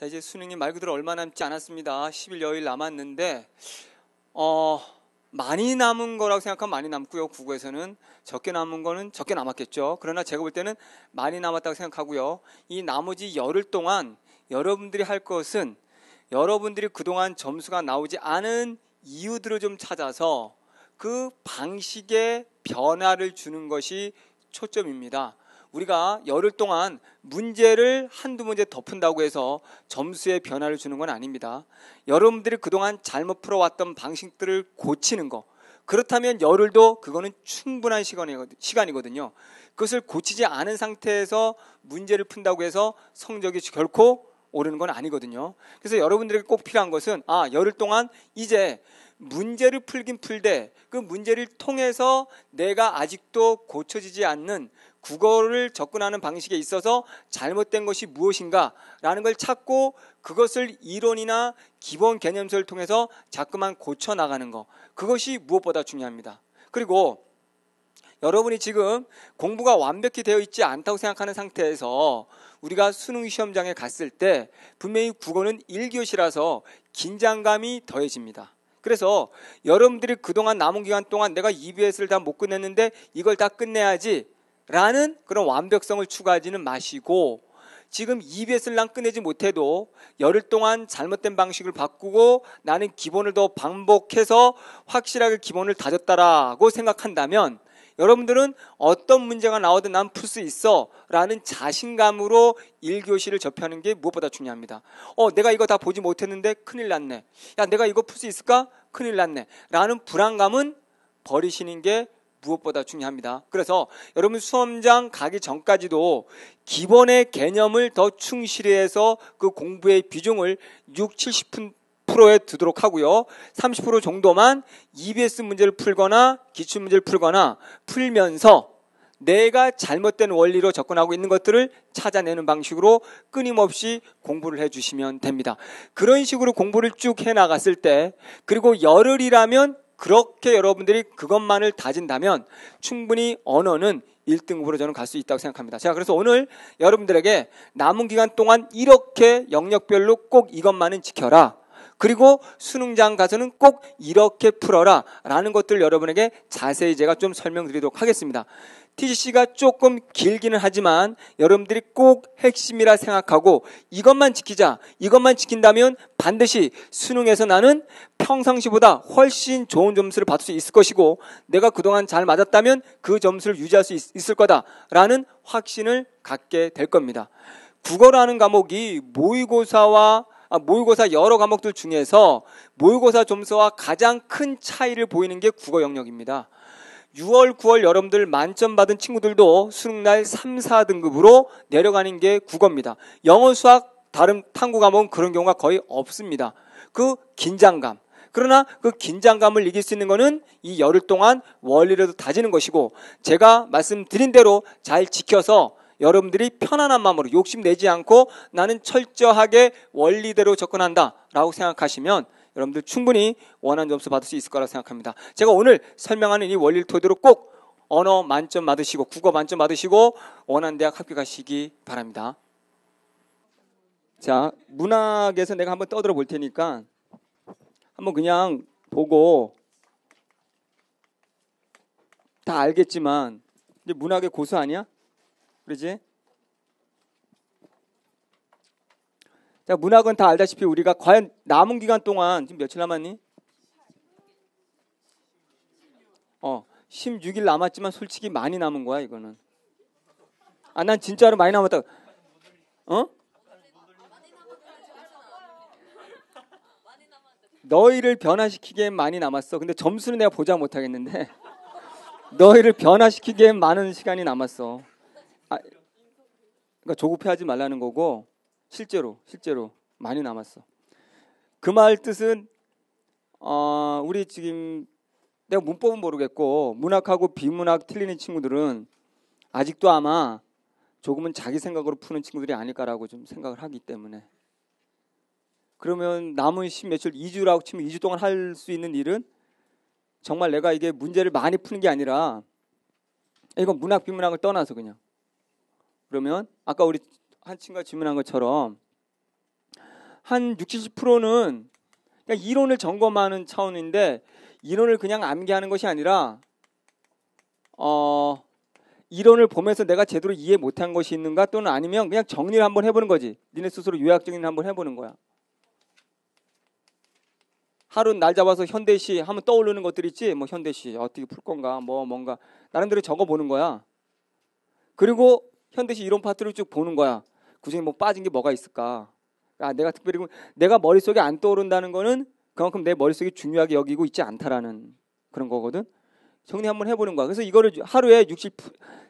자, 이제 수능이 말 그대로 얼마 남지 않았습니다. 10일 아, 여일 남았는데, 어, 많이 남은 거라고 생각하면 많이 남고요. 국어에서는 적게 남은 거는 적게 남았겠죠. 그러나 제가 볼 때는 많이 남았다고 생각하고요. 이 나머지 열흘 동안 여러분들이 할 것은 여러분들이 그동안 점수가 나오지 않은 이유들을 좀 찾아서 그 방식에 변화를 주는 것이 초점입니다. 우리가 열흘 동안 문제를 한두 문제 덮은다고 해서 점수에 변화를 주는 건 아닙니다. 여러분들이 그동안 잘못 풀어왔던 방식들을 고치는 거. 그렇다면 열흘도 그거는 충분한 시간이거든요. 그것을 고치지 않은 상태에서 문제를 푼다고 해서 성적이 결코 오르는 건 아니거든요. 그래서 여러분들에게 꼭 필요한 것은 아, 열흘 동안 이제 문제를 풀긴 풀되 그 문제를 통해서 내가 아직도 고쳐지지 않는 국어를 접근하는 방식에 있어서 잘못된 것이 무엇인가라는 걸 찾고 그것을 이론이나 기본 개념서를 통해서 자꾸만 고쳐 나가는 것 그것이 무엇보다 중요합니다. 그리고 여러분이 지금 공부가 완벽히 되어 있지 않다고 생각하는 상태에서 우리가 수능 시험장에 갔을 때 분명히 국어는 1교시라서 긴장감이 더해집니다. 그래서 여러분들이 그동안 남은 기간 동안 내가 EBS를 다 못 끝냈는데 이걸 다 끝내야지 라는 그런 완벽성을 추구하지는 마시고 지금 EBS를 끝내지 못해도 열흘 동안 잘못된 방식을 바꾸고 나는 기본을 더 반복해서 확실하게 기본을 다졌다라고 생각한다면 여러분들은 어떤 문제가 나오든 난 풀 수 있어 라는 자신감으로 1교시를 접하는 게 무엇보다 중요합니다. 어, 내가 이거 다 보지 못했는데 큰일 났네. 야, 내가 이거 풀 수 있을까? 큰일 났네. 라는 불안감은 버리시는 게 무엇보다 중요합니다. 그래서 여러분 수험장 가기 전까지도 기본의 개념을 더 충실히 해서 그 공부의 비중을 6, 70%에 두도록 하고요. 30% 정도만 EBS 문제를 풀거나 기출 문제를 풀거나 풀면서 내가 잘못된 원리로 접근하고 있는 것들을 찾아내는 방식으로 끊임없이 공부를 해주시면 됩니다. 그런 식으로 공부를 쭉 해나갔을 때, 그리고 열흘이라면 그렇게 여러분들이 그것만을 다진다면 충분히 언어는 1등 급으로 저는 갈 수 있다고 생각합니다. 제가 그래서 오늘 여러분들에게 남은 기간 동안 이렇게 영역별로 꼭 이것만은 지켜라. 그리고 수능장 가서는 꼭 이렇게 풀어라. 라는 것들 여러분에게 자세히 제가 좀 설명드리도록 하겠습니다. TGC가 조금 길기는 하지만 여러분들이 꼭 핵심이라 생각하고 이것만 지키자. 이것만 지킨다면 반드시 수능에서 나는 평상시보다 훨씬 좋은 점수를 받을 수 있을 것이고 내가 그동안 잘 맞았다면 그 점수를 유지할 수 있, 있을 거다라는 확신을 갖게 될 겁니다. 국어라는 과목이 모의고사와 아, 모의고사 여러 과목들 중에서 모의고사 점수와 가장 큰 차이를 보이는 게 국어 영역입니다. 6월, 9월 여러분들 만점 받은 친구들도 수능날 3, 4등급으로 내려가는 게 국어입니다. 영어, 수학, 다른 탐구 과목은 그런 경우가 거의 없습니다. 그 긴장감. 그러나 그 긴장감을 이길 수 있는 것은 이 열흘 동안 원리를 다지는 것이고 제가 말씀드린 대로 잘 지켜서 여러분들이 편안한 마음으로 욕심내지 않고 나는 철저하게 원리대로 접근한다 라고 생각하시면 여러분들 충분히 원하는 점수 받을 수 있을 거라 생각합니다. 제가 오늘 설명하는 이 원리를 토대로 꼭 언어 만점 받으시고 국어 만점 받으시고 원하는 대학 합격하시기 바랍니다. 자, 문학에서 내가 한번 떠들어 볼 테니까 한번 그냥 보고 다 알겠지만 이제 문학의 고수 아니야? 그러지? 자, 문학은 다 알다시피 우리가 과연 남은 기간 동안 지금 며칠 남았니? 어, 16일 남았지만 솔직히 많이 남은 거야, 이거는. 아, 난 진짜로 많이 남았다. 어? 너희를 변화시키기엔 많이 남았어. 근데 점수는 내가 보자 못하겠는데. 너희를 변화시키기엔 많은 시간이 남았어. 아, 그러니까 조급해하지 말라는 거고 실제로 실제로 많이 남았어. 그 말 뜻은 어, 우리 지금 내가 문법은 모르겠고 문학하고 비문학 틀리는 친구들은 아직도 아마 조금은 자기 생각으로 푸는 친구들이 아닐까라고 좀 생각을 하기 때문에 그러면 남은 십 며칠 2주라고 치면 2주 동안 할 수 있는 일은 정말 내가 이게 문제를 많이 푸는 게 아니라 이건 문학 비문학을 떠나서 그냥 그러면 아까 우리 한 친구가 질문한 것처럼 한 60, 70%는 그냥 이론을 점검하는 차원인데 이론을 그냥 암기하는 것이 아니라 어 이론을 보면서 내가 제대로 이해 못한 것이 있는가 또는 아니면 그냥 정리를 한번 해보는 거지. 니네 스스로 요약 정리를 한번 해보는 거야. 하루 날 잡아서 현대시 하면 떠오르는 것들 있지. 뭐 현대시 어떻게 풀 건가 뭐 뭔가 나름대로 적어보는 거야. 그리고 현대시 이론 파트를 쭉 보는 거야. 그중에 뭐 빠진 게 뭐가 있을까? 아, 내가 특별히 그, 내가 머릿속에 안 떠오른다는 거는 그만큼 내 머릿속이 중요하게 여기고 있지 않다라는 그런 거거든. 정리 한번 해보는 거야. 그래서 이거를 하루에 60,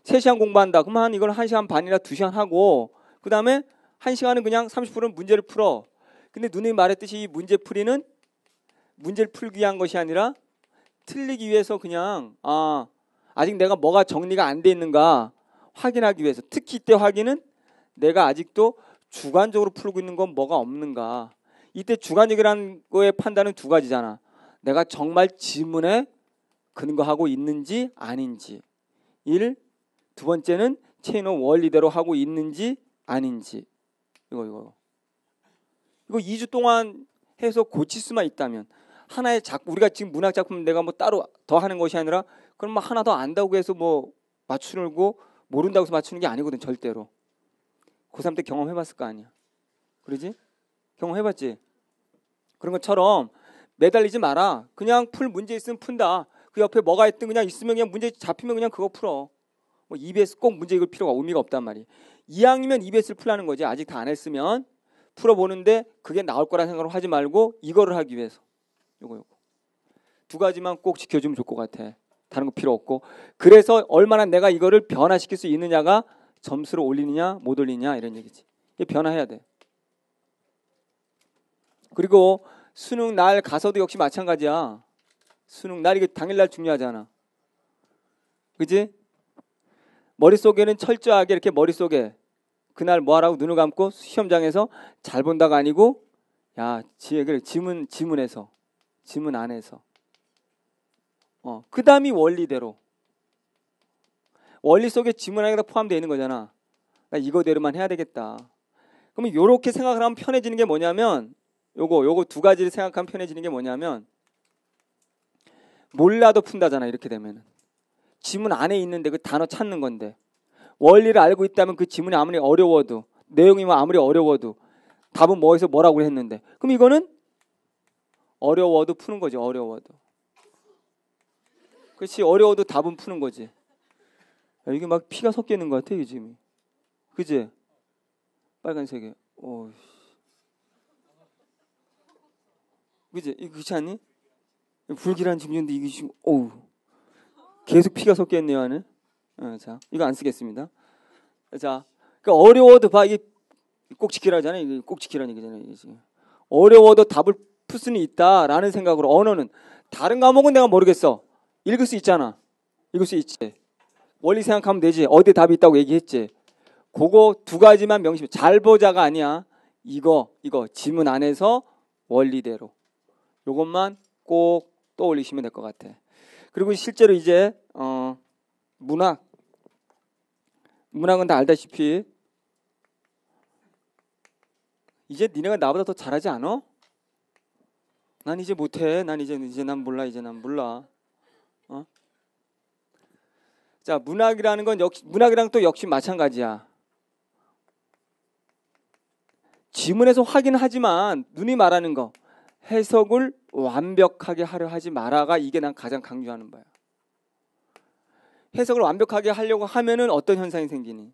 3시간 공부한다. 그러면 이걸 1시간 반이나 2시간 하고, 그 다음에 1시간은 그냥 30분은 문제를 풀어. 근데 누님이 말했듯이 이 문제 풀이는 문제를 풀기 위한 것이 아니라 틀리기 위해서 그냥, 아, 아직 내가 뭐가 정리가 안 돼 있는가 확인하기 위해서. 특히 이때 확인은 내가 아직도 주관적으로 풀고 있는 건 뭐가 없는가. 이때 주관적이라는 거의 판단은 두 가지잖아. 내가 정말 질문에 근거하고 있는지 아닌지. 일, 두 번째는 체인의 원리대로 하고 있는지 아닌지. 이거 이거. 이거 2주 동안 해서 고칠 수만 있다면 하나의 작품 우리가 지금 문학 작품 내가 뭐 따로 더 하는 것이 아니라 그럼 뭐 하나 더 안다고 해서 뭐맞추는거 모른다고 해서 맞추는 게 아니거든 절대로. 고3 때 경험해봤을 거 아니야. 그러지? 경험해봤지? 그런 것처럼 매달리지 마라. 그냥 풀 문제 있으면 푼다. 그 옆에 뭐가 있든 그냥 있으면 그냥 문제 잡히면 그냥 그거 풀어. 뭐 EBS 꼭 문제 읽을 필요가 의미가 없단 말이야. 2학이면 EBS를 풀라는 거지. 아직 다 안 했으면 풀어보는데 그게 나올 거라 생각을 하지 말고 이거를 하기 위해서. 요거 요거. 두 가지만 꼭 지켜주면 좋을 것 같아. 다른 거 필요 없고. 그래서 얼마나 내가 이거를 변화시킬 수 있느냐가 점수를 올리느냐 못 올리냐 이런 얘기지. 이게 변화해야 돼. 그리고 수능 날 가서도 역시 마찬가지야. 수능 날 이게 당일 날 중요하잖아. 그지? 머릿속에는 철저하게 이렇게 머릿속에 그날 뭐 하라고 눈을 감고 시험장에서 잘 본다가 아니고 야, 지혜를 지문 지문에서 지문 안에서 어, 그다음이 원리대로 원리 속에 지문 안에 다 포함되어 있는 거잖아. 나 그러니까 이거대로만 해야 되겠다. 그러면 이렇게 생각을 하면 편해지는 게 뭐냐면 요거 요거 두 가지를 생각하면 편해지는 게 뭐냐면 몰라도 푼다잖아 이렇게 되면 지문 안에 있는데 그 단어 찾는 건데 원리를 알고 있다면 그 지문이 아무리 어려워도 내용이 뭐 아무리 어려워도 답은 뭐에서 뭐라고 했는데 그럼 이거는 어려워도 푸는 거지 어려워도 그렇지 어려워도 답은 푸는 거지 이게 막 피가 섞이는 것 같아, 요 지금. 그지? 빨간색에. 오 그지? 이거 그렇지 않니? 불길한 집인데 이게 지금, 어우. 계속 피가 섞여있네요, 안에. 어, 자, 이거 안 쓰겠습니다. 자, 그러니까 어려워도 봐, 이게 꼭 지키라잖아요. 이게 꼭 지키라는 얘기잖아요. 이게 지금. 어려워도 답을 풀 수는 있다라는 생각으로 언어는 다른 과목은 내가 모르겠어. 읽을 수 있잖아. 읽을 수 있지. 원리 생각하면 되지. 어디 에 답이 있다고 얘기했지. 그거 두 가지만 명심. 해잘 보자가 아니야. 이거 이거 지문 안에서 원리대로. 요것만 꼭 떠올리시면 될 것 같아. 그리고 실제로 이제 어, 문학 문학은 다 알다시피 이제 니네가 나보다 더 잘하지 않어? 난 이제 못해. 난 이제 이제 난 몰라. 이제 난 몰라. 자, 문학이라는 건 역시 문학이랑 또 역시 마찬가지야. 지문에서 확인하지만 눈이 말하는 거 해석을 완벽하게 하려 하지 마라가 이게 난 가장 강조하는 거야 해석을 완벽하게 하려고 하면은 어떤 현상이 생기니?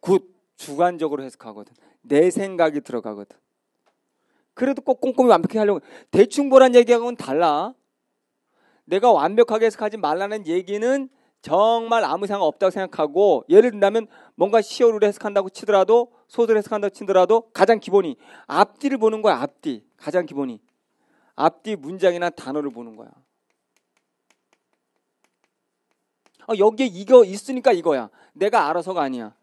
곧 주관적으로 해석하거든. 내 생각이 들어가거든. 그래도 꼭 꼼꼼히 완벽히 하려고 대충 보란 얘기하고는 달라. 내가 완벽하게 해석하지 말라는 얘기는 정말 아무 이상 없다고 생각하고 예를 든다면 뭔가 시어를 해석한다고 치더라도 소설 해석한다고 치더라도 가장 기본이 앞뒤를 보는 거야 앞뒤 가장 기본이 앞뒤 문장이나 단어를 보는 거야 아, 여기에 이거 있으니까 이거야 내가 알아서가 아니야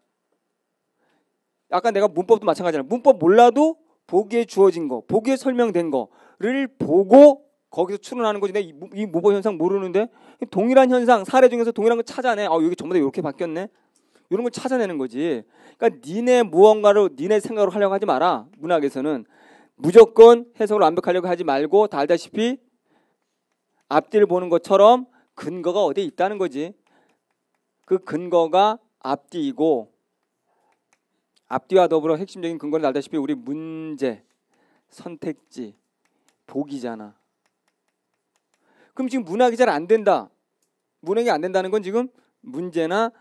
아까 내가 문법도 마찬가지잖아 문법 몰라도 보기에 주어진 거 보기에 설명된 거를 보고 거기서 출론하는 거지. 내이 이보 현상 모르는데 동일한 현상 사례 중에서 동일한 걸 찾아내. 어 여기 전부 다 이렇게 바뀌었네. 이런 걸 찾아내는 거지. 그러니까 니네 무언가로 니네 생각으로 하려고 하지 마라. 문학에서는 무조건 해석을 완벽하려고 하지 말고 다 알다시피 앞뒤를 보는 것처럼 근거가 어디에 있다는 거지. 그 근거가 앞뒤이고 앞뒤와 더불어 핵심적인 근거는 알다시피 우리 문제, 선택지, 보기잖아. 그럼 지금 문학이 잘 안 된다. 문학이 안 된다는 건 지금 문제나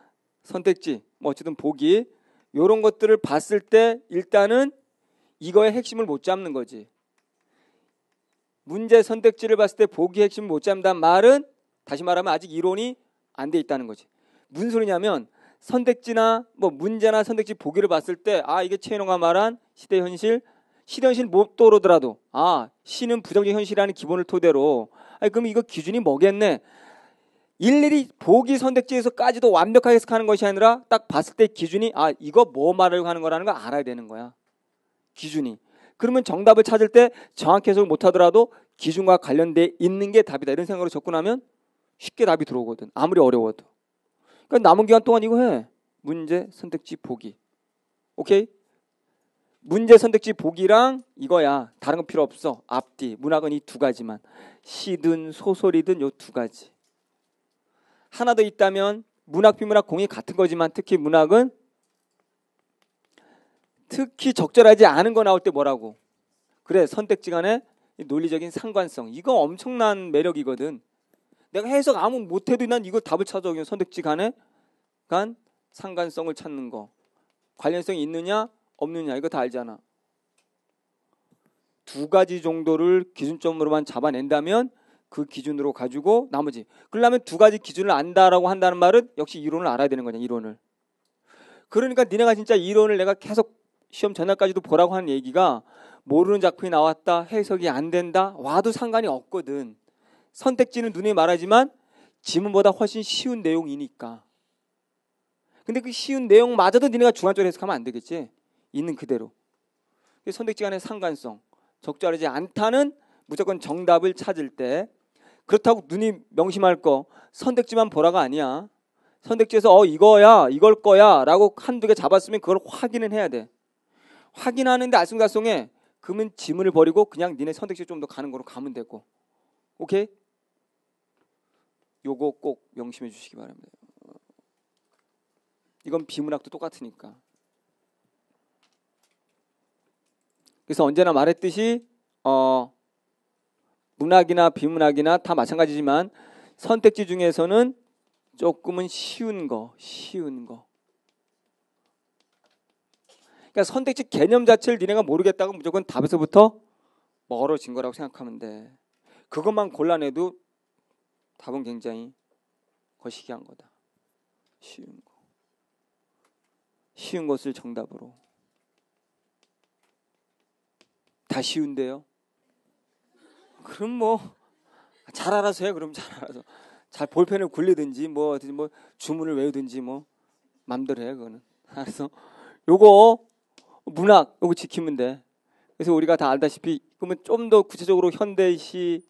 선택지, 뭐 어쨌든 보기 이런 것들을 봤을 때 일단은 이거의 핵심을 못 잡는 거지. 문제 선택지를 봤을 때 보기 핵심을 못 잡는다는 말은 다시 말하면 아직 이론이 안 돼 있다는 거지. 무슨 소리냐면 선택지나 뭐 문제나 선택지 보기를 봤을 때 아 이게 최인호가 말한 시대 현실 시대 현실 못 떠오르더라도 아 시는 부정적 현실이라는 기본을 토대로 아니, 그럼 이거 기준이 뭐겠네? 일일이 보기 선택지에서까지도 완벽하게 해석하는 것이 아니라 딱 봤을 때 기준이 아 이거 뭐 말하려고 하는 거라는 걸 알아야 되는 거야. 기준이. 그러면 정답을 찾을 때 정확히 해석을 못하더라도 기준과 관련돼 있는 게 답이다 이런 생각으로 접근하면 쉽게 답이 들어오거든. 아무리 어려워도. 그러니까 남은 기간 동안 이거 해. 문제 선택지 보기. 오케이? 문제 선택지 보기랑 이거야. 다른 건 필요 없어. 앞뒤. 문학은 이 두 가지만. 시든 소설이든 요 두 가지. 하나 더 있다면 문학 비문학 공이 같은 거지만 특히 문학은 특히 적절하지 않은 거 나올 때 뭐라고? 그래 선택지 간에 논리적인 상관성 이거 엄청난 매력이거든. 내가 해석 아무 못해도 난 이거 답을 찾아. 오 선택지 간에간 상관성을 찾는 거 관련성이 있느냐 없느냐 이거 다 알잖아. 두 가지 정도를 기준점으로만 잡아낸다면 그 기준으로 가지고 나머지 그러려면 두 가지 기준을 안다라고 한다는 말은 역시 이론을 알아야 되는 거냐 이론을 그러니까 니네가 진짜 이론을 내가 계속 시험 전날까지도 보라고 하는 얘기가 모르는 작품이 나왔다 해석이 안 된다 와도 상관이 없거든 선택지는 눈에 말하지만 지문보다 훨씬 쉬운 내용이니까 근데 그 쉬운 내용마저도 니네가 중간적으로 해석하면 안 되겠지 있는 그대로. 선택지 간의 상관성, 적절하지 않다는 무조건 정답을 찾을 때 그렇다고 눈이 명심할 거 선택지만 보라가 아니야. 선택지에서 어 이거야 이걸 거야라고 한두 개 잡았으면 그걸 확인은 해야 돼. 확인하는데 알쏭달쏭해. 그러면 지문을 버리고 그냥 니네 선택지 좀 더 가는 거로 가면 되고. 오케이? 요거 꼭 명심해 주시기 바랍니다. 이건 비문학도 똑같으니까. 그래서 언제나 말했듯이 어, 문학이나 비문학이나 다 마찬가지지만 선택지 중에서는 조금은 쉬운 거, 쉬운 거. 그러니까 선택지 개념 자체를 니네가 모르겠다고 무조건 답에서부터 멀어진 거라고 생각하면 돼. 그것만 골라내도 답은 굉장히 거시기한 거다. 쉬운 거. 쉬운 것을 정답으로. 다 쉬운데요? 그럼 뭐, 잘 알아서 해, 그럼 잘 알아서. 잘 볼펜을 굴리든지, 뭐, 뭐, 주문을 외우든지, 뭐, 맘대로 해, 그거는. 알았서 요거, 문학, 요거 지키면 돼. 그래서 우리가 다 알다시피, 그러면 좀 더 구체적으로 현대시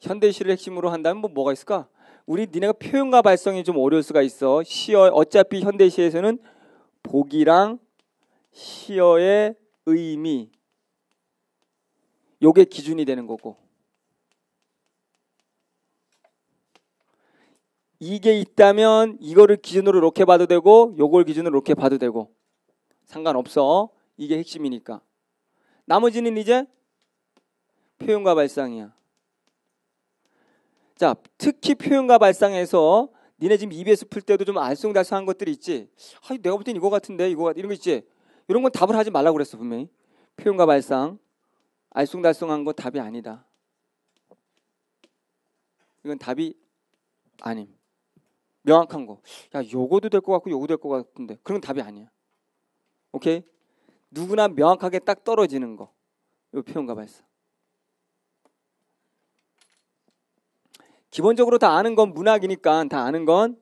현대시를 핵심으로 한다면 뭐 뭐가 있을까? 우리 니네가 표현과 발성이 좀 어려울 수가 있어. 시어 어차피 현대시에서는 복이랑 시어의 의미 요게 기준이 되는 거고 이게 있다면 이거를 기준으로 이렇게 봐도 되고 요걸 기준으로 이렇게 봐도 되고 상관없어 이게 핵심이니까 나머지는 이제 표현과 발상이야 자, 특히 표현과 발상에서 니네 지금 EBS 풀 때도 좀 알쏭달쏭한 것들이 있지. 아, 내가 볼 땐 이거 같은데, 이거 같 이런 거 있지. 이런 건 답을 하지 말라고 그랬어, 분명히. 표현과 발상, 알쏭달쏭한 거 답이 아니다. 이건 답이 아님. 명확한 거. 야, 요거도 될 것 같고 요거 될것 같은데. 그런 답이 아니야. 오케이? 누구나 명확하게 딱 떨어지는 거. 요 표현과 발상. 기본적으로 다 아는 건 문학이니까 다 아는 건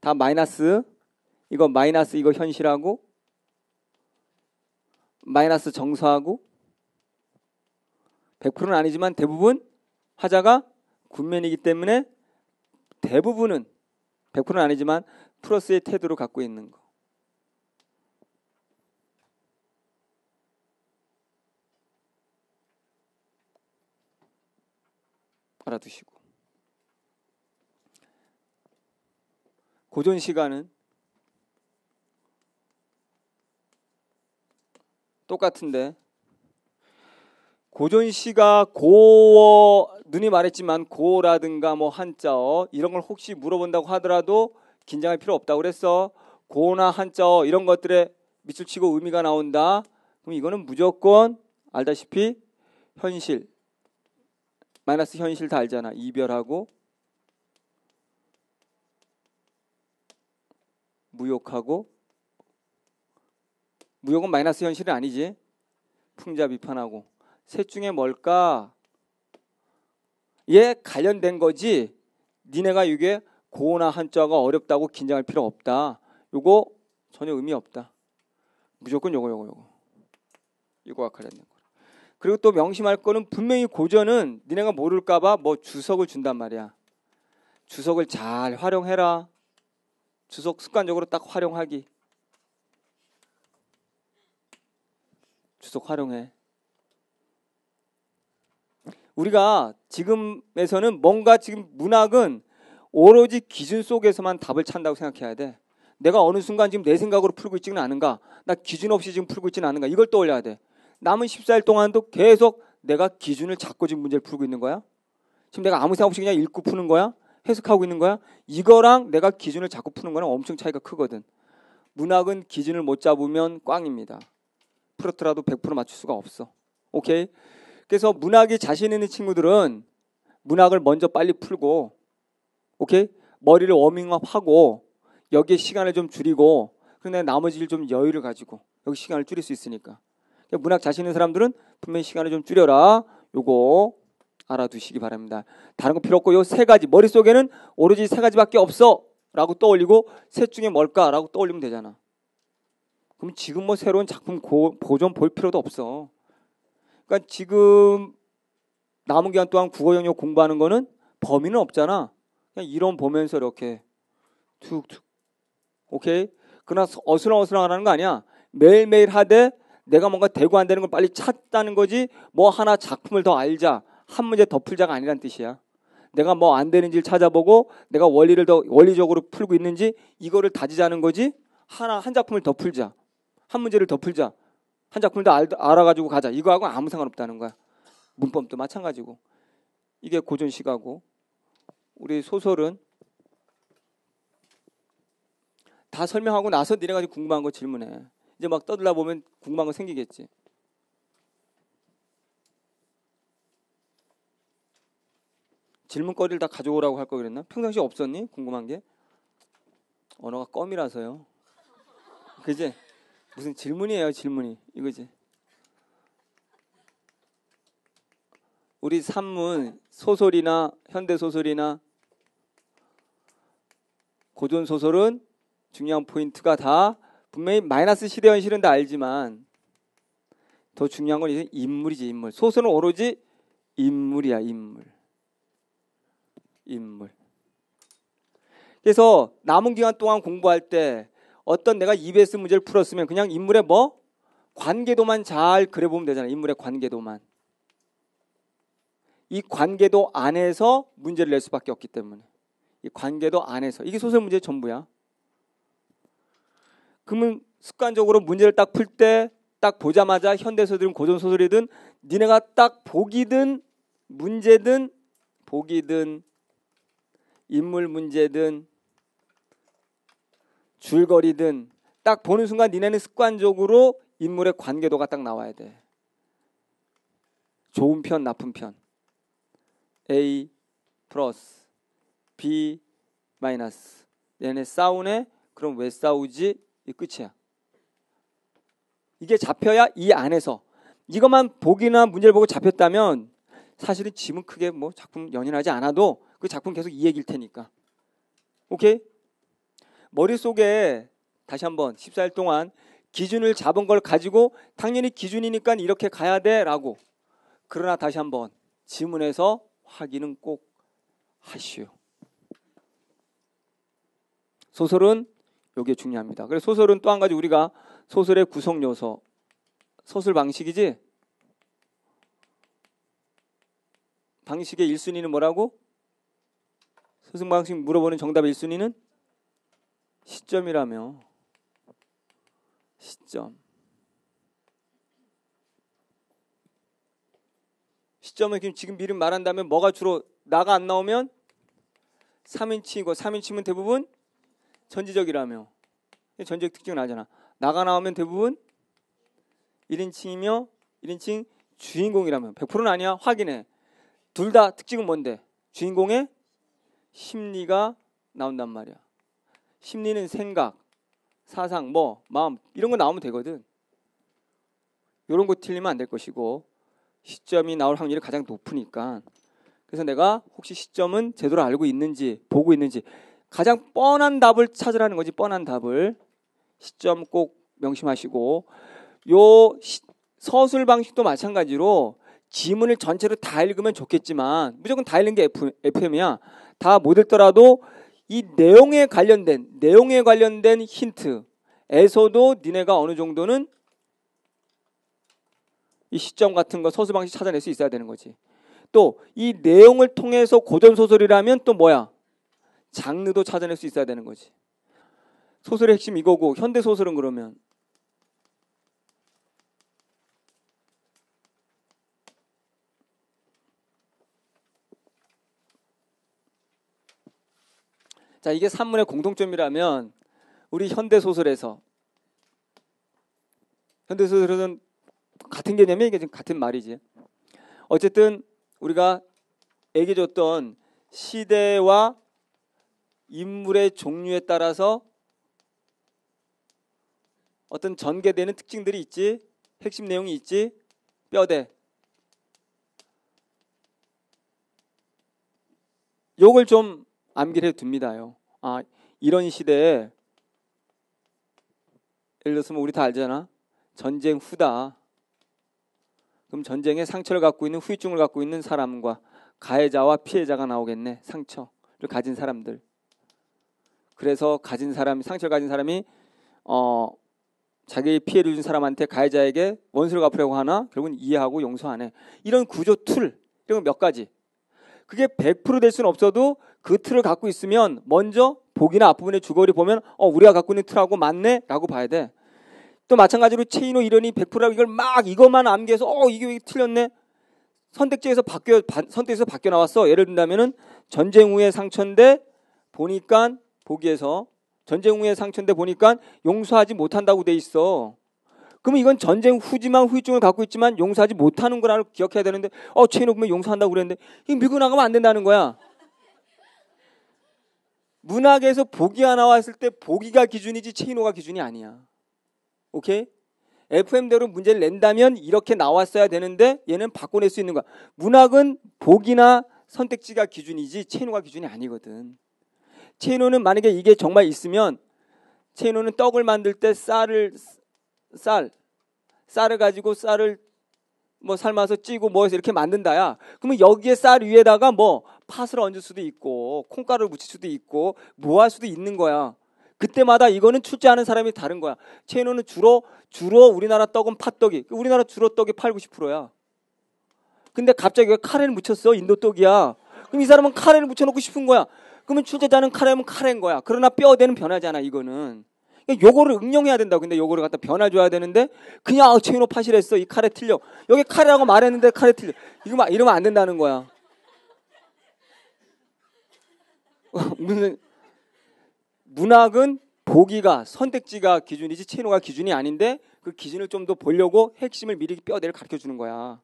다 마이너스 이거 마이너스 이거 현실하고 마이너스 정서하고 100%는 아니지만 대부분 화자가 군면이기 때문에 대부분은 100%는 아니지만 플러스의 태도를 갖고 있는 거. 알아두시고. 보존 시간은 똑같은데 고존 씨가 고어 눈이 말했지만 고라든가 어뭐 한자어 이런 걸 혹시 물어본다고 하더라도 긴장할 필요 없다고 그랬어. 고나 어 한자어 이런 것들에 밑줄 치고 의미가 나온다. 그럼 이거는 무조건 알다시피 현실 마이너스 현실 다 알잖아. 이별하고 무욕하고 무욕은 마이너스 현실은 아니지. 풍자 비판하고 셋 중에 뭘까? 얘 관련된 거지. 니네가 이게 고나 한자가 어렵다고 긴장할 필요 없다. 요거 전혀 의미 없다. 무조건 요거 요거 요거. 이거와 관련된 거. 그리고 또 명심할 거는 분명히 고전은 니네가 모를까봐 뭐 주석을 준단 말이야. 주석을 잘 활용해라. 주석 습관적으로 딱 활용하기. 주석 활용해. 우리가 지금에서는 뭔가 지금 문학은 오로지 기준 속에서만 답을 찬다고 생각해야 돼. 내가 어느 순간 지금 내 생각으로 풀고 있지는 않은가? 나 기준 없이 지금 풀고 있지는 않은가? 이걸 떠올려야 돼. 남은 14일 동안도 계속 내가 기준을 잡고 지금 문제를 풀고 있는 거야? 지금 내가 아무 생각 없이 그냥 읽고 푸는 거야? 해석하고 있는 거야? 이거랑 내가 기준을 자꾸 푸는 거랑 엄청 차이가 크거든. 문학은 기준을 못 잡으면 꽝입니다. 풀었더라도 100% 맞출 수가 없어. 오케이? 그래서 문학이 자신 있는 친구들은 문학을 먼저 빨리 풀고, 오케이? 머리를 워밍업하고, 여기에 시간을 좀 줄이고, 그런데 나머지를 좀 여유를 가지고, 여기 시간을 줄일 수 있으니까. 문학 자신 있는 사람들은 분명히 시간을 좀 줄여라. 요거 알아두시기 바랍니다. 다른 거 필요 없고 요 세 가지 머릿속에는 오로지 세 가지밖에 없어라고 떠올리고 셋 중에 뭘까라고 떠올리면 되잖아. 그럼 지금 뭐 새로운 작품 고, 보존 볼 필요도 없어. 그러니까 지금 남은 기간 동안 국어 영역 공부하는 거는 범위는 없잖아. 그냥 이론 보면서 이렇게 툭툭. 오케이? 그러나 어슬렁어슬렁 하는 거 아니야. 매일매일 하되 내가 뭔가 대고 안 되는 걸 빨리 찾다는 거지 뭐 하나 작품을 더 알자 한 문제 더 풀자가 아니란 뜻이야. 내가 뭐 안 되는지를 찾아보고 내가 원리를 더 원리적으로 풀고 있는지 이거를 다지자는 거지. 하나 한 작품을 더 풀자. 한 문제를 더 풀자. 한 작품을 더 알, 아가지고 가자. 이거하고 아무 상관없다는 거야. 문법도 마찬가지고. 이게 고전시가고 우리 소설은 다 설명하고 나서 니네가 궁금한 거 질문해. 이제 막 떠들다 보면 궁금한 거 생기겠지. 질문거리를 다 가져오라고 할 거 그랬나? 평상시 없었니? 궁금한 게 언어가 껌이라서요. 그지? 무슨 질문이에요, 질문이 이거지. 우리 산문 소설이나 현대 소설이나 고전 소설은 중요한 포인트가 다 분명히 마이너스 시대 현실은 다 알지만 더 중요한 건 이제 인물이지 인물. 소설은 오로지 인물이야 인물. 인물. 그래서 남은 기간 동안 공부할 때 어떤 내가 EBS 문제를 풀었으면 그냥 인물의 뭐 관계도만 잘 그려보면 되잖아요. 인물의 관계도만. 이 관계도 안에서 문제를 낼 수밖에 없기 때문에 이 관계도 안에서 이게 소설 문제의 전부야. 그러면 습관적으로 문제를 딱 풀 때 딱 보자마자 현대 소설이든 고전 소설이든 니네가 딱 보기든 문제든 보기든 인물 문제든 줄거리든 딱 보는 순간 니네는 습관적으로 인물의 관계도가 딱 나와야 돼. 좋은 편, 나쁜 편. A 플러스 B 마이너스. 얘네 싸우네? 그럼 왜 싸우지? 이 끝이야. 이게 잡혀야 이 안에서 이것만 보기나 문제를 보고 잡혔다면 사실은 짐은 크게 뭐 작품 연연하지 않아도 그 작품 계속 이 얘기일 테니까. 오케이? 머릿속에 다시 한번 14일 동안 기준을 잡은 걸 가지고 당연히 기준이니까 이렇게 가야 돼라고. 그러나 다시 한번 지문에서 확인은 꼭 하시오. 소설은 요게 중요합니다. 그래서 소설은 또 한 가지 우리가 소설의 구성 요소, 소설 방식이지. 방식의 1순위는 뭐라고? 스승 방식 물어보는 정답 1순위는 시점이라며. 시점. 시점을 지금 미리 말한다면 뭐가 주로 나가 안 나오면 3인칭이고 3인칭은 대부분 전지적이라며. 전지적 특징은 알잖아. 나가 나오면 대부분 1인칭이며 1인칭 주인공이라면 100%는 아니야. 확인해. 둘 다 특징은 뭔데? 주인공의 심리가 나온단 말이야. 심리는 생각, 사상, 뭐, 마음 이런 거 나오면 되거든. 이런 거 틀리면 안 될 것이고 시점이 나올 확률이 가장 높으니까 그래서 내가 혹시 시점은 제대로 알고 있는지 보고 있는지 가장 뻔한 답을 찾으라는 거지 뻔한 답을 시점 꼭 명심하시고 요 시, 서술 방식도 마찬가지로 지문을 전체로 다 읽으면 좋겠지만 무조건 다 읽는 게 F, FM이야 다못 읽더라도 이 내용에 관련된 내용에 관련된 힌트에서도 니네가 어느 정도는 이 시점 같은 거 서술 방식 찾아낼 수 있어야 되는 거지. 또 이 내용을 통해서 고전 소설이라면 또 뭐야? 장르도 찾아낼 수 있어야 되는 거지. 소설의 핵심 이거고 현대 소설은 그러면 자, 이게 산문의 공통점이라면 우리 현대 소설에서 현대 소설에서는 같은 개념이 이게 지금 같은 말이지. 어쨌든 우리가 얘기해 줬던 시대와 인물의 종류에 따라서 어떤 전개되는 특징들이 있지, 핵심 내용이 있지, 뼈대. 요걸 좀 암기를 해둡니다요. 아 이런 시대에 예를 들어서 우리 다 알잖아. 전쟁 후다. 그럼 전쟁에 상처를 갖고 있는 후유증을 갖고 있는 사람과 가해자와 피해자가 나오겠네. 상처를 가진 사람들. 그래서 가진 사람이 상처를 가진 사람이 어 자기 피해를 준 사람한테 가해자에게 원수를 갚으려고 하나 결국은 이해하고 용서 안 해. 이런 구조 툴 이런 몇 가지. 그게 100%될 수는 없어도 그 틀을 갖고 있으면 먼저 보기나 앞부분의 주거리 보면 어 우리가 갖고 있는 틀하고 맞네라고 봐야 돼. 또 마찬가지로 체인호 이론이 100%라고 이걸 막 이것만 암기해서 어 이게 틀렸네. 선택지에서 바뀌어 선택에서 바뀌어 나왔어. 예를 든다면은 전쟁 후의 상처인데 보니까 보기에서 전쟁 후의 상처인데 보니까 용서하지 못한다고 돼 있어. 그러면 이건 전쟁 후지만 후유증을 갖고 있지만 용서하지 못하는 거라고 기억해야 되는데 어 체인호 보면 용서한다고 그랬는데 이거 밀고 나가면 안 된다는 거야. 문학에서 보기가 나왔을 때 보기가 기준이지 체인호가 기준이 아니야. 오케이? FM대로 문제를 낸다면 이렇게 나왔어야 되는데 얘는 바꿔낼 수 있는 거야. 문학은 보기나 선택지가 기준이지 체인호가 기준이 아니거든. 체인호는 만약에 이게 정말 있으면 체인호는 떡을 만들 때 쌀을 쌀 쌀을 가지고 쌀을 뭐 삶아서 찌고 뭐 해서 이렇게 만든다야. 그러면 여기에 쌀 위에다가 뭐 팥을 얹을 수도 있고 콩가루를 묻힐 수도 있고 뭐 할 수도 있는 거야. 그때마다 이거는 출제하는 사람이 다른 거야. 채노는 주로 주로 우리나라 떡은 팥떡이. 우리나라 주로 떡이 8, 90%야. 근데 갑자기 왜 카레를 묻혔어? 인도 떡이야. 그럼 이 사람은 카레를 묻혀놓고 싶은 거야. 그러면 출제자는 카레면 카레인 거야. 그러나 뼈대는 변하지 않아 이거는. 그러니까 요거를 응용해야 된다고. 근데 요거를 갖다 변화줘야 되는데 그냥 아, 최인호 파실했어. 이 카레 틀려. 여기 카레라고 말했는데 카레 틀려. 이거 막 이러면 안 된다는 거야. 무 문학은 보기가 선택지가 기준이지 채노가 기준이 아닌데 그 기준을 좀 더 보려고 핵심을 미리 뼈대를 가르쳐 주는 거야.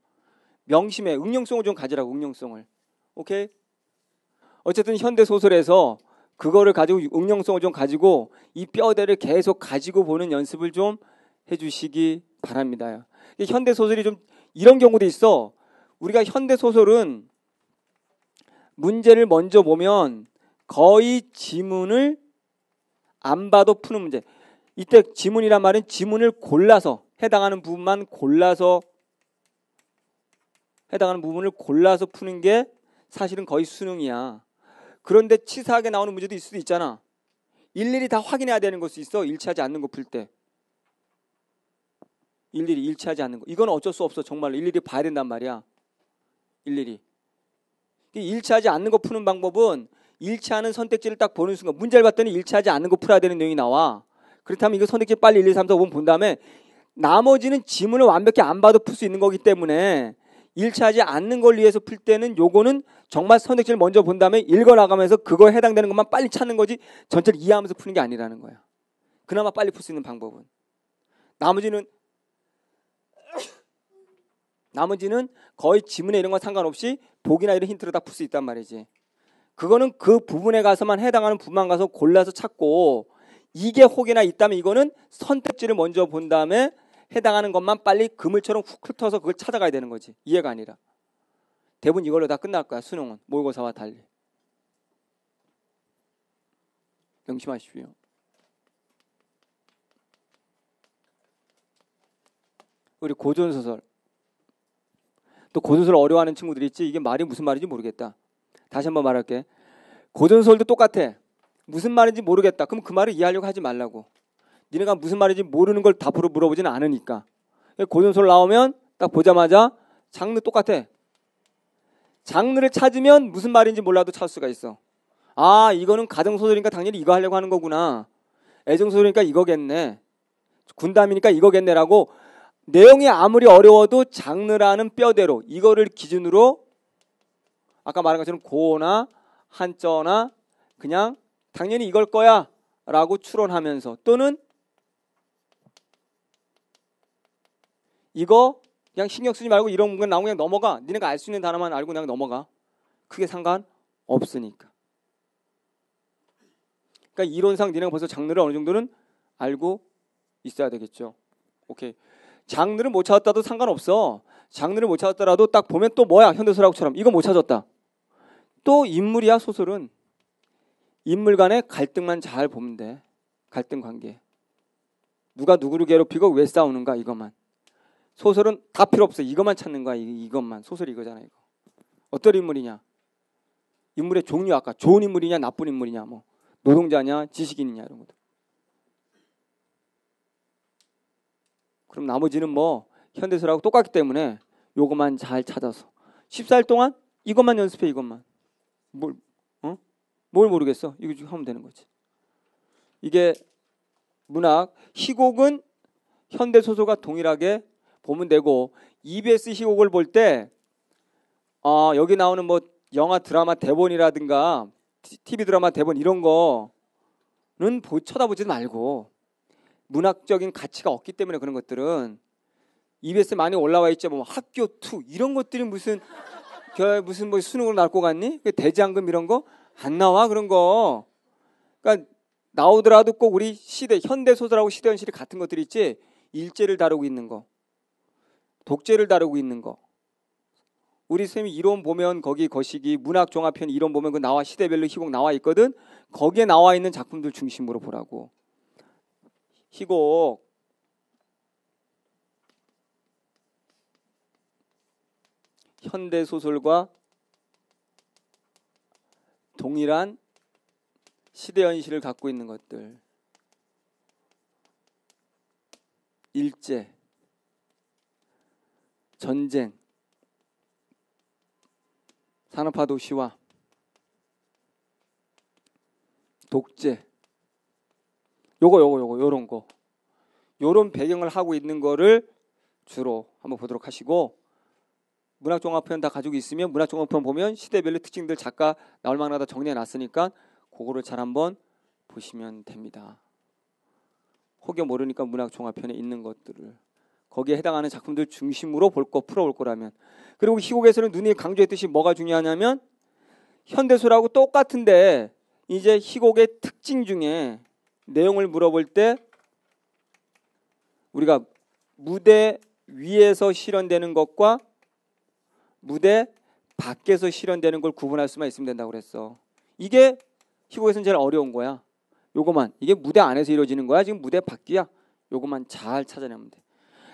명심해. 응용성을 좀 가지라고 응용성을. 오케이? 어쨌든 현대 소설에서 그거를 가지고 응용성을 좀 가지고 이 뼈대를 계속 가지고 보는 연습을 좀 해주시기 바랍니다. 현대 소설이 좀 이런 경우도 있어. 우리가 현대 소설은 문제를 먼저 보면 거의 지문을 안 봐도 푸는 문제. 이때 지문이란 말은 지문을 골라서 해당하는 부분만 골라서 해당하는 부분을 골라서 푸는 게 사실은 거의 수능이야. 그런데 치사하게 나오는 문제도 있을 수도 있잖아. 일일이 다 확인해야 되는 것이 있어. 일치하지 않는 거 풀 때. 일일이 일치하지 않는 거. 이건 어쩔 수 없어. 정말로 일일이 봐야 된단 말이야. 일일이. 일치하지 않는 거 푸는 방법은 일치하는 선택지를 딱 보는 순간 문제를 봤더니 일치하지 않는 거 풀어야 되는 내용이 나와. 그렇다면 이거 선택지 빨리 1, 2, 3, 4, 5번 본 다음에 나머지는 지문을 완벽히 안 봐도 풀 수 있는 거기 때문에 일치하지 않는 걸 위해서 풀 때는 요거는 정말 선택지를 먼저 본 다음에 읽어 나가면서 그거에 해당되는 것만 빨리 찾는 거지 전체를 이해하면서 푸는 게 아니라는 거야. 그나마 빨리 풀 수 있는 방법은 나머지는 나머지는 거의 지문에 이런 건 상관없이 보기나 이런 힌트로 다 풀 수 있단 말이지. 그거는 그 부분에 가서만 해당하는 부분만 가서 골라서 찾고 이게 혹이나 있다면 이거는 선택지를 먼저 본 다음에 해당하는 것만 빨리 그물처럼 훅흩어서 그걸 찾아가야 되는 거지. 이해가 아니라. 대부분 이걸로 다 끝날 거야. 수능은 모의고사와 달리. 명심하십시오. 우리 고전소설 또 고전소설 어려워하는 친구들 있지 이게 말이 무슨 말인지 모르겠다. 다시 한번 말할게. 고전 서울도 똑같아. 무슨 말인지 모르겠다. 그럼 그 말을 이해하려고 하지 말라고. 니네가 무슨 말인지 모르는 걸 답으로 물어보진 않으니까. 그러니까 고전 서울 나오면 딱 보자마자 장르 똑같아. 장르를 찾으면 무슨 말인지 몰라도 찾을 수가 있어. 아, 이거는 가정소설이니까 당연히 이거 하려고 하는 거구나. 애정소설이니까 이거겠네. 군담이니까 이거겠네라고 내용이 아무리 어려워도 장르라는 뼈대로 이거를 기준으로 아까 말한 것처럼 고나 한자나 그냥 당연히 이걸 거야 라고 추론하면서 또는 이거 그냥 신경 쓰지 말고 이런 건 나무 그냥 넘어가 니네가 알 수 있는 단어만 알고 그냥 넘어가 크게 상관 없으니까 그러니까 이론상 니네가 벌써 장르를 어느 정도는 알고 있어야 되겠죠 오케이 장르를 못 찾았다도 상관없어 장르를 못 찾았더라도 딱 보면 또 뭐야 현대소학처럼 이거 못 찾았다 또 인물이야 소설은 인물 간의 갈등만 잘 보면 돼. 갈등 관계. 누가 누구를 괴롭히고 왜 싸우는가 이것만. 소설은 다 필요 없어. 이것만 찾는 거야. 이, 것만 소설이 이거잖아 이거. 어떤 인물이냐? 인물의 종류 아까 좋은 인물이냐 나쁜 인물이냐 뭐 노동자냐 지식인이냐 이런 것들. 그럼 나머지는 뭐현대설라고 똑같기 때문에 요것만 잘 찾아서 14일 동안 이것만 연습해 이것만. 뭘, 어? 뭘 모르겠어? 이거 지금 하면 되는 거지. 이게 문학, 희곡은 현대 소설과 동일하게 보면 되고, EBS 희곡을 볼 때, 어, 여기 나오는 뭐 영화 드라마 대본이라든가, TV 드라마 대본 이런 거는 보, 쳐다보지 말고, 문학적인 가치가 없기 때문에 그런 것들은 EBS 많이 올라와 있죠. 뭐 학교 투 이런 것들이 무슨 겨 무슨 뭐 수능으로 날올것 같니? 대장금 이런 거 안 나와 그런 거. 그러니까 나오더라도 꼭 우리 시대 현대 소설하고 시대 현실이 같은 것들 있지. 일제를 다루고 있는 거, 독재를 다루고 있는 거. 우리 쌤이 이론 보면 거기 거시기 문학 종합편 이론 보면 그 나와 시대별로 희곡 나와 있거든. 거기에 나와 있는 작품들 중심으로 보라고. 희곡 현대 소설과 동일한 시대 현실을 갖고 있는 것들. 일제, 전쟁, 산업화 도시화, 독재, 요거 요거 요거 요런 거, 요런 배경을 하고 있는 거를 주로 한번 보도록 하시고 문학종합편 다 가지고 있으면 문학종합편 보면 시대별로 특징들 작가 나올 만한 다 정리해 놨으니까 그거를 잘 한번 보시면 됩니다. 혹여 모르니까 문학종합편에 있는 것들을 거기에 해당하는 작품들 중심으로 볼 거풀어볼 거라면 그리고 희곡에서는 눈이 강조했듯이 뭐가 중요하냐면 현대소라고 똑같은데 이제 희곡의 특징 중에 내용을 물어볼 때 우리가 무대 위에서 실현되는 것과 무대 밖에서 실현되는 걸 구분할 수만 있으면 된다고 그랬어. 이게 희곡에서는 제일 어려운 거야. 요거만 이게 무대 안에서 이루어지는 거야. 지금 무대 밖이야. 요거만 잘 찾아내면 돼.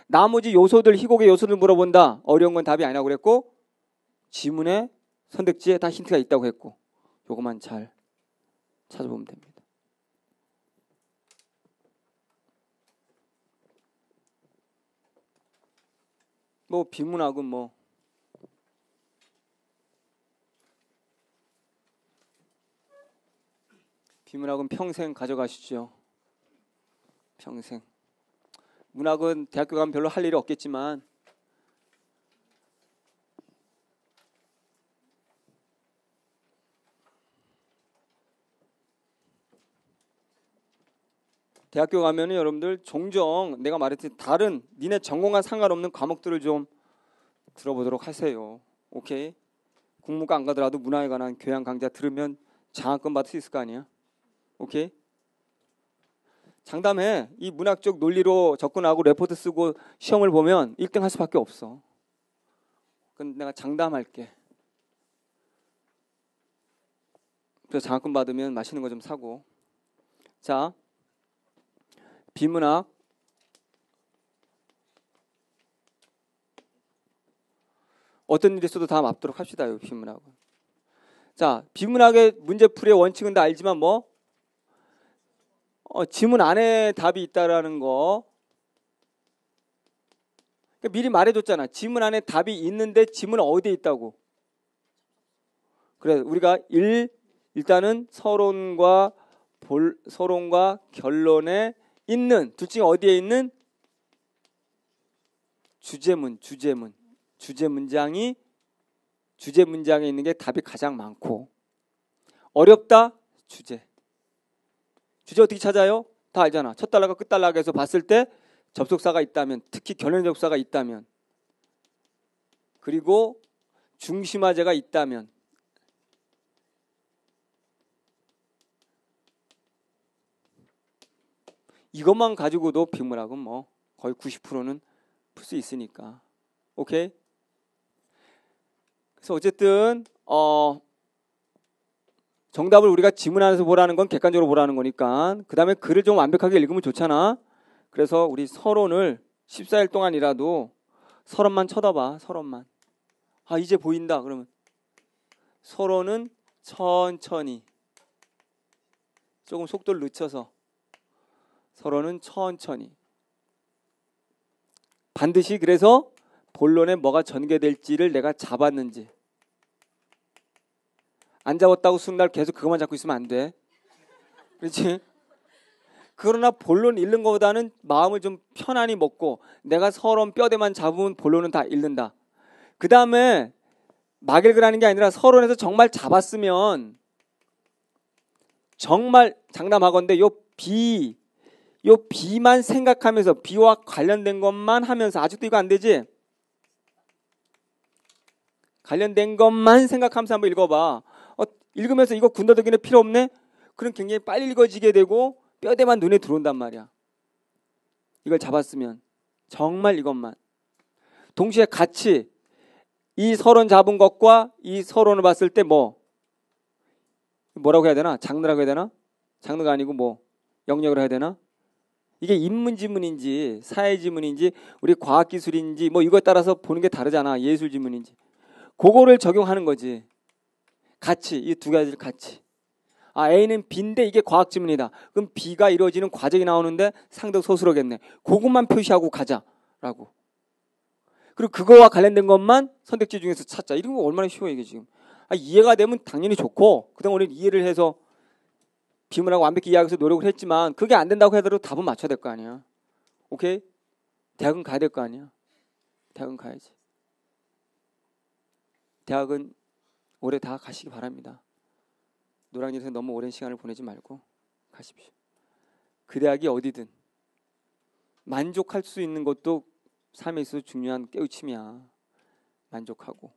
나머지 요소들 희곡의 요소들 물어본다. 어려운 건 답이 아니라고 그랬고 지문에 선택지에 다 힌트가 있다고 했고 요거만 잘 찾아보면 됩니다. 뭐 비문학은 뭐 비문학은 평생 가져가시죠. 평생. 문학은 대학교 가면 별로 할 일이 없겠지만 대학교 가면은 여러분들 종종 내가 말했듯이 다른 니네 전공과 상관없는 과목들을 좀 들어보도록 하세요. 오케이? 국문과 안 가더라도 문화에 관한 교양 강좌 들으면 장학금 받을 수 있을 거 아니야? 오케이? 장담해. 이 문학적 논리로 접근하고 레포트 쓰고 시험을 보면 1등 할 수밖에 없어. 근데 내가 장담할게. 그래서 장학금 받으면 맛있는 거 좀 사고. 자, 비문학. 어떤 일이 있어도 다 맞도록 합시다, 요 비문학은. 자, 비문학의 문제풀이의 원칙은 다 알지만 뭐? 어, 지문 안에 답이 있다라는 거. 그러니까 미리 말해줬잖아. 지문 안에 답이 있는데 지문 어디에 있다고. 그래서 우리가 일, 일단은 서론과 볼, 서론과 결론에 있는 둘 중에 어디에 있는 주제문, 주제문, 주제 문장이 주제 문장에 있는 게 답이 가장 많고 어렵다 주제 주제 어떻게 찾아요? 다 알잖아. 첫달락과끝달락에서 봤을 때 접속사가 있다면 특히 견해 접속사가 있다면 그리고 중심화제가 있다면 이것만 가지고도 빗물하고 뭐 거의 90%는 풀 수 있으니까 오케이 그래서 어쨌든 어 정답을 우리가 지문 안에서 보라는 건 객관적으로 보라는 거니까 그 다음에 글을 좀 완벽하게 읽으면 좋잖아. 그래서 우리 서론을 14일 동안이라도 서론만 쳐다봐. 서론만. 아 이제 보인다. 그러면 서론은 천천히 조금 속도를 늦춰서 서론은 천천히 반드시 그래서 본론에 뭐가 전개될지를 내가 잡았는지 안 잡았다고 순능날 계속 그것만 잡고 있으면 안 돼. 그렇지? 그러나 본론 잃는 것보다는 마음을 좀 편안히 먹고 내가 서론 뼈대만 잡으면 본론은 다 잃는다. 그 다음에 막읽그라는게 아니라 서론에서 정말 잡았으면 정말 장담하건데 요 비, 요 비만 생각하면서 비와 관련된 것만 하면서 아직도 이거 안 되지? 관련된 것만 생각하면서 한번 읽어봐. 읽으면서 이거 군더더기는 필요 없네? 그럼 굉장히 빨리 읽어지게 되고 뼈대만 눈에 들어온단 말이야. 이걸 잡았으면 정말 이것만 동시에 같이 이 서론 잡은 것과 이 서론을 봤을 때 뭐 뭐라고 해야 되나 장르라고 해야 되나 장르가 아니고 뭐 영역을 해야 되나 이게 인문지문인지 사회지문인지 우리 과학기술인지 뭐 이거에 따라서 보는 게 다르잖아 예술지문인지 그거를 적용하는 거지 같이 이 두 가지를 같이. 아 A는 B인데 이게 과학 지문이다. 그럼 B가 이루어지는 과정이 나오는데 상당 소수로겠네. 그것만 표시하고 가자라고. 그리고 그거와 관련된 것만 선택지 중에서 찾자. 이런 거 얼마나 쉬워 이게 지금. 아, 이해가 되면 당연히 좋고 그동안 우리는 이해를 해서 비문하고 완벽히 이해하기 위해서 노력을 했지만 그게 안 된다고 해도 답은 맞춰야 될 거 아니야. 오케이? 대학은 가야 될 거 아니야. 대학은 가야지. 대학은 올해 다 가시기 바랍니다. 노랑진에서 너무 오랜 시간을 보내지 말고 가십시오. 그 대학이 어디든 만족할 수 있는 것도 삶에 있어서 중요한 깨우침이야. 만족하고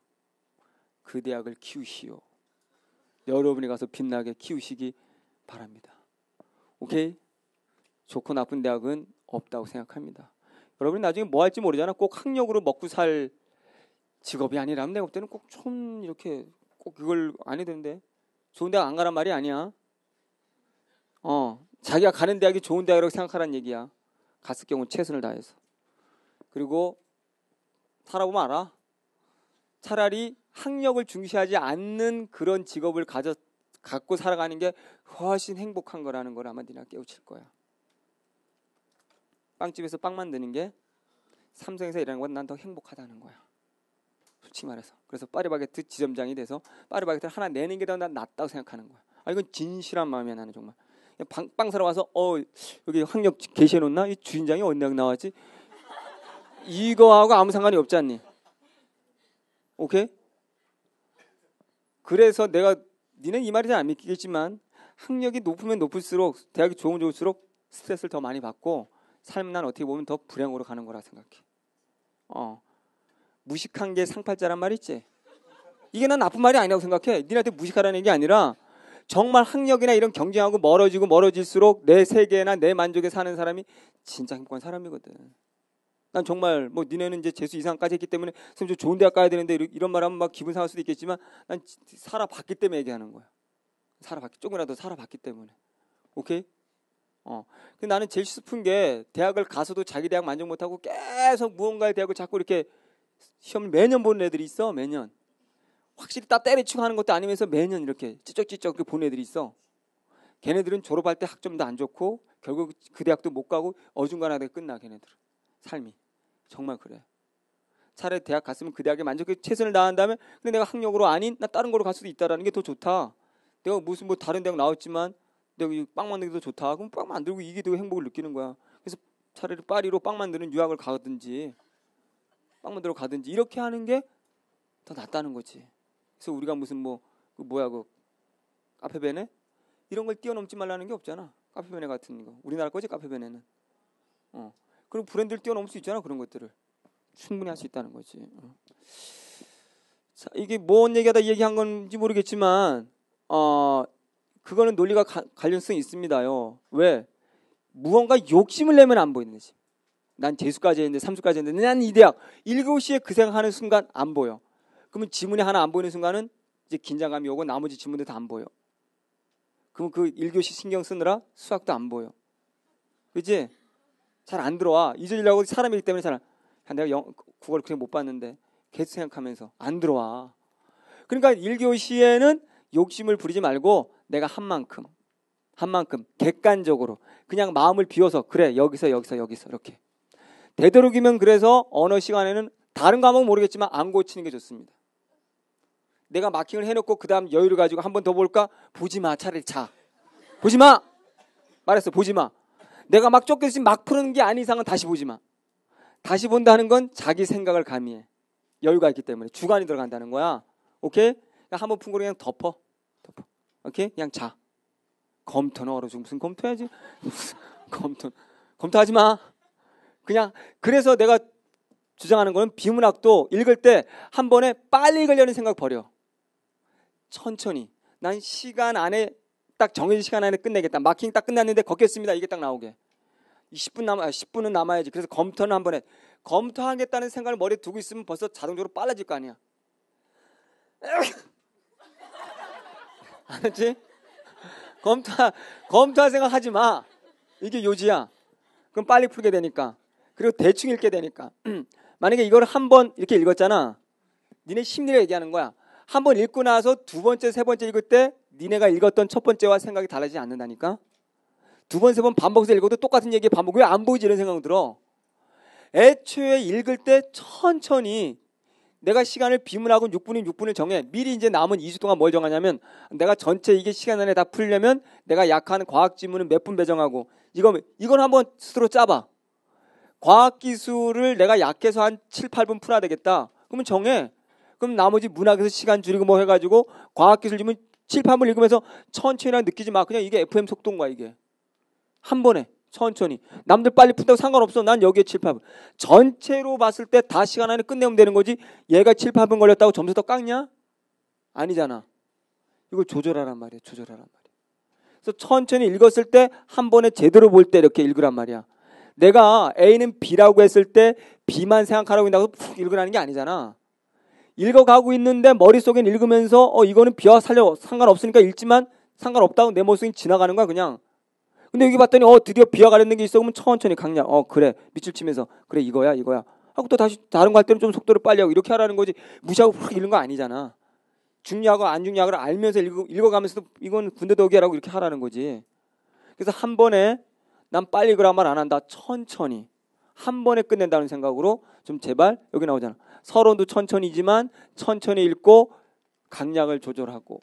그 대학을 키우시오. 여러분이 가서 빛나게 키우시기 바랍니다. 오케이? 좋고 나쁜 대학은 없다고 생각합니다. 여러분이 나중에 뭐 할지 모르잖아. 꼭 학력으로 먹고 살 직업이 아니라면 내가 볼 때는 꼭 좀 이렇게 꼭 그걸 안 해도 되는데. 좋은 대학 안 가란 말이 아니야. 어, 자기가 가는 대학이 좋은 대학이라고 생각하란 얘기야. 갔을 경우 최선을 다해서. 그리고 살아보면 알아. 차라리 학력을 중시하지 않는 그런 직업을 가져 갖고 살아가는 게 훨씬 행복한 거라는 걸 아마 니나 깨우칠 거야. 빵집에서 빵 만드는 게 삼성에서 일하는 건난더 행복하다는 거야. 솔직히 말해서 그래서 파리바게트 지점장이 돼서 파리바게트를 하나 내는 게 더 낫다고 생각하는 거야. 아 이건 진실한 마음이야 나는 정말. 방빵 사러 와서 어 여기 학력 게시해 놓나 이 주인장이 언제 나왔지? 이거하고 아무 상관이 없지 않니? 오케이? 그래서 내가 니네 이 말이 잘 안 믿기겠지만 학력이 높으면 높을수록 대학이 좋으면 좋을수록 스트레스를 더 많이 받고 삶은 난 어떻게 보면 더 불행으로 가는 거라 생각해. 어. 무식한 게 상팔자란 말 있지? 이게 난 나쁜 말이 아니라고 생각해. 니네한테 무식하라는 게 아니라 정말 학력이나 이런 경쟁하고 멀어지고 멀어질수록 내 세계나 내 만족에 사는 사람이 진짜 행복한 사람이거든. 난 정말 뭐 니네는 이제 재수 이상까지 했기 때문에 선생님 좋은 대학 가야 되는데 이런 말하면 막 기분 상할 수도 있겠지만 난 살아봤기 때문에 얘기하는 거야. 살아봤기 조금이라도 살아봤기 때문에. 오케이? 어. 근데 나는 제일 슬픈 게 대학을 가서도 자기 대학 만족 못하고 계속 무언가의 대학을 자꾸 이렇게 시험 매년 보는 애들이 있어 매년 확실히 딱 때려치고 하는 것도 아니면서 매년 이렇게 찌쩍찌쩍 이 보는 애들이 있어 걔네들은 졸업할 때 학점도 안 좋고 결국 그 대학도 못 가고 어중간하게 끝나 걔네들 삶이 정말 그래 차라리 대학 갔으면 그 대학에 만족해 최선을 다한 다면 근데 내가 학력으로 아닌 나 다른 걸로 갈 수도 있다라는 게 더 좋다 내가 무슨 뭐 다른 대학 나왔지만 내가 빵 만들기도 좋다 그럼 빵 만들고 이게 되고 행복을 느끼는 거야 그래서 차라리 파리로 빵 만드는 유학을 가든지 빵만들어 가든지 이렇게 하는 게 더 낫다는 거지. 그래서 우리가 무슨 뭐그 뭐야 그 카페베네 이런 걸 뛰어넘지 말라는 게 없잖아. 카페베네 같은 거 우리나라 거지 카페베네는. 어 그리고 브랜드를 뛰어넘을 수 있잖아 그런 것들을 충분히 할 수 있다는 거지. 어. 자 이게 뭔 얘기하다 얘기한 건지 모르겠지만 어 그거는 논리가 가, 관련성이 있습니다요. 왜 무언가 욕심을 내면 안 보이는 거지. 난 재수까지 했는데 삼수까지 했는데 난 이 대학 1교시에 그 생각하는 순간 안 보여. 그러면 지문이 하나 안 보이는 순간은 이제 긴장감이 오고 나머지 지문들 다 안 보여. 그럼 그 1교시 신경 쓰느라 수학도 안 보여. 그지? 잘 안 들어와. 잊으려고 사람이기 때문에 잘 안, 내가 영, 국어를 그냥 못 봤는데 계속 생각하면서 안 들어와. 그러니까 1교시에는 욕심을 부리지 말고 내가 한 만큼 한 만큼 객관적으로 그냥 마음을 비워서 그래 여기서 여기서 여기서 이렇게 되도록이면 그래서 언어 시간에는 다른 과목은 모르겠지만 안 고치는 게 좋습니다. 내가 마킹을 해놓고 그 다음 여유를 가지고 한 번 더 볼까? 보지 마, 차라리 자. 보지 마! 말했어, 보지 마. 내가 막 쫓겨서 막 푸는 게 아닌 이상은 다시 보지 마. 다시 본다는 건 자기 생각을 가미해. 여유가 있기 때문에 주관이 들어간다는 거야. 오케이? 한 번 푼거 그냥 덮어. 덮어. 오케이? 그냥 자. 검토는 어려서 무슨 검토해야지. 검토. 검토하지 마. 그냥 그래서 내가 주장하는 거는 비문학도 읽을 때 한 번에 빨리 읽으려는 생각 버려. 천천히. 난 시간 안에 딱 정해진 시간 안에 끝내겠다. 마킹 딱 끝났는데 걷겠습니다. 이게 딱 나오게. 20분 남아 10분은 아, 남아야지. 그래서 검토는 한 번에 검토하겠다는 생각을 머리에 두고 있으면 벌써 자동적으로 빨라질 거 아니야. 알았지? 검토 검토할 생각 하지 마. 이게 요지야. 그럼 빨리 풀게 되니까. 그리고 대충 읽게 되니까 만약에 이걸 한 번 이렇게 읽었잖아. 니네 심리를 얘기하는 거야. 한 번 읽고 나서 두 번째, 세 번째 읽을 때 니네가 읽었던 첫 번째와 생각이 달라지지 않는다니까. 두 번, 세 번 반복해서 읽어도 똑같은 얘기 반복. 왜안 보이지 이런 생각 들어. 애초에 읽을 때 천천히 내가 시간을 비문하고 6분인 6분을 정해. 미리 이제 남은 2주 동안 뭘 정하냐면 내가 전체 이게 시간 안에 다 풀려면 내가 약한 과학 지문은 몇 분 배정하고 이거 이건 한번 스스로 짜봐. 과학기술을 내가 약해서 한 7, 8분 풀어야 되겠다. 그러면 정해. 그럼 나머지 문학에서 시간 줄이고 뭐 해가지고 과학기술 주면 7, 8분 읽으면서 천천히 느끼지 마. 그냥 이게 FM 속도인 거야, 이게. 한 번에. 천천히. 남들 빨리 푼다고 상관없어. 난 여기에 7, 8분. 전체로 봤을 때 다 시간 안에 끝내면 되는 거지. 얘가 7, 8분 걸렸다고 점수 더 깎냐? 아니잖아. 이걸 조절하란 말이야. 조절하란 말이야. 그래서 천천히 읽었을 때 한 번에 제대로 볼 때 이렇게 읽으란 말이야. 내가 A는 B라고 했을 때 B만 생각하라고 한다고 푹 읽으라는 게 아니잖아. 읽어가고 있는데 머릿속엔 읽으면서 어 이거는 B와 살려 상관없으니까 읽지만 상관없다고 내모습속 지나가는 거야 그냥. 근데 여기 봤더니 어 드디어 B와 관련된 게 있어 그러면 천천히 강약 어 그래 밑줄 치면서 그래 이거야 이거야 하고 또 다시 다른 거 할 때는 좀 속도를 빨리 하고 이렇게 하라는 거지 무시하고 푹 읽는 거 아니잖아. 중요하고 안중요하고 알면서 읽어, 읽어가면서도 이건 군대 덕이야라고 이렇게 하라는 거지. 그래서 한 번에 난 빨리 그런 말안 한다. 천천히 한 번에 끝낸다는 생각으로 좀 제발 여기 나오잖아. 서론도 천천히지만 천천히 읽고 강약을 조절하고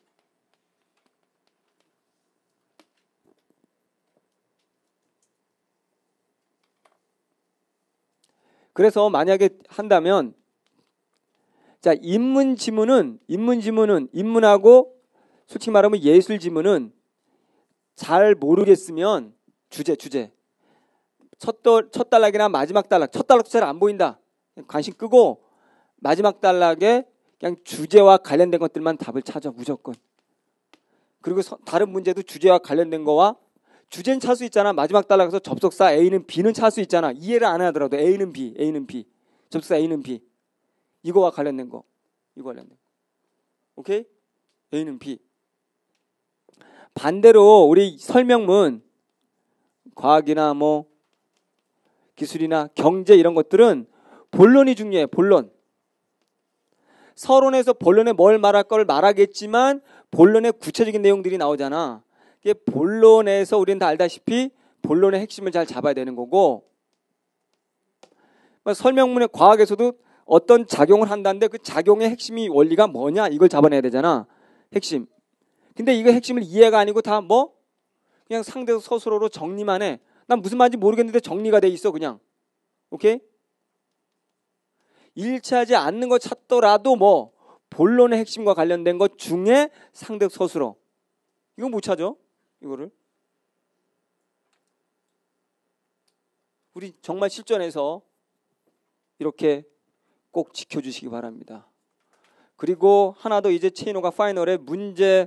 그래서 만약에 한다면 자 인문 지문은 인문 지문은 인문하고 솔직히 말하면 예술 지문은 잘 모르겠으면 주제 주제 첫, 달첫달락이나 마지막 달락첫 단락도 잘안 보인다 관심 끄고 마지막 단락에 그냥 주제와 관련된 것들만 답을 찾아 무조건 그리고 서, 다른 문제도 주제와 관련된 거와 주제는 찾수 있잖아 마지막 달락에서 접속사 A는 B는 찾수 있잖아 이해를 안 하더라도 A는 B A는 B 접속사 A는 B 이거와 관련된 거 이거 관련된 거 오케이 A는 B 반대로 우리 설명문 과학이나 뭐 기술이나 경제 이런 것들은 본론이 중요해. 본론. 서론에서 본론에 뭘 말할 걸 말하겠지만 본론의 구체적인 내용들이 나오잖아. 이게 본론에서 우리는 다 알다시피 본론의 핵심을 잘 잡아야 되는 거고 뭐 설명문의 과학에서도 어떤 작용을 한다는데 그 작용의 핵심이 원리가 뭐냐 이걸 잡아내야 되잖아. 핵심. 근데 이거 핵심을 이해가 아니고 다뭐 그냥 상대 스스로로 정리만 해. 난 무슨 말인지 모르겠는데 정리가 돼 있어 그냥. 오케이? 일치하지 않는 거 찾더라도 뭐 본론의 핵심과 관련된 것 중에 상대 스스로 이거 못 찾아 이거를 우리 정말 실전에서 이렇게 꼭 지켜주시기 바랍니다. 그리고 하나 더 이제 체인호가 파이널에 문제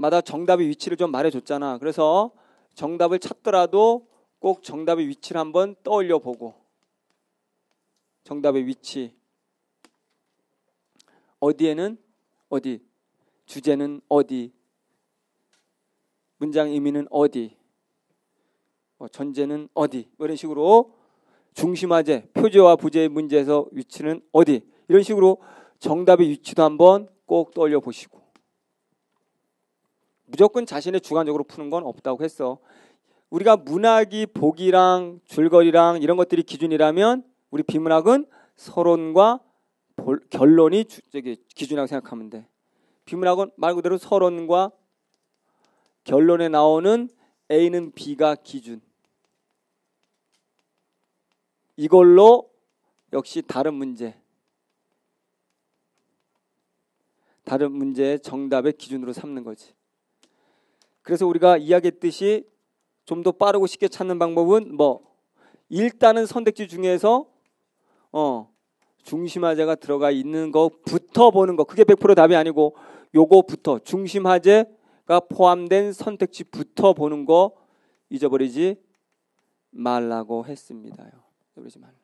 마다 정답의 위치를 좀 말해줬잖아. 그래서 정답을 찾더라도 꼭 정답의 위치를 한번 떠올려 보고 정답의 위치 어디에는 어디 주제는 어디 문장 의미는 어디 뭐 전제는 어디 뭐 이런 식으로 중심화제 표제와 부제의 문제에서 위치는 어디 이런 식으로 정답의 위치도 한번 꼭 떠올려 보시고 무조건 자신의 주관적으로 푸는 건 없다고 했어. 우리가 문학이 복이랑 줄거리랑 이런 것들이 기준이라면 우리 비문학은 서론과 볼, 결론이 주, 저기, 기준이라고 생각하면 돼. 비문학은 말 그대로 서론과 결론에 나오는 A는 B가 기준. 이걸로 역시 다른 문제, 다른 문제의 정답의 기준으로 삼는 거지. 그래서 우리가 이야기했듯이 좀 더 빠르고 쉽게 찾는 방법은 뭐 일단은 선택지 중에서 어 중심화제가 들어가 있는 것부터 보는 거 그게 100% 답이 아니고 요거부터 중심화제가 포함된 선택지부터 보는 거 잊어버리지 말라고 했습니다 잊어버리지 말라.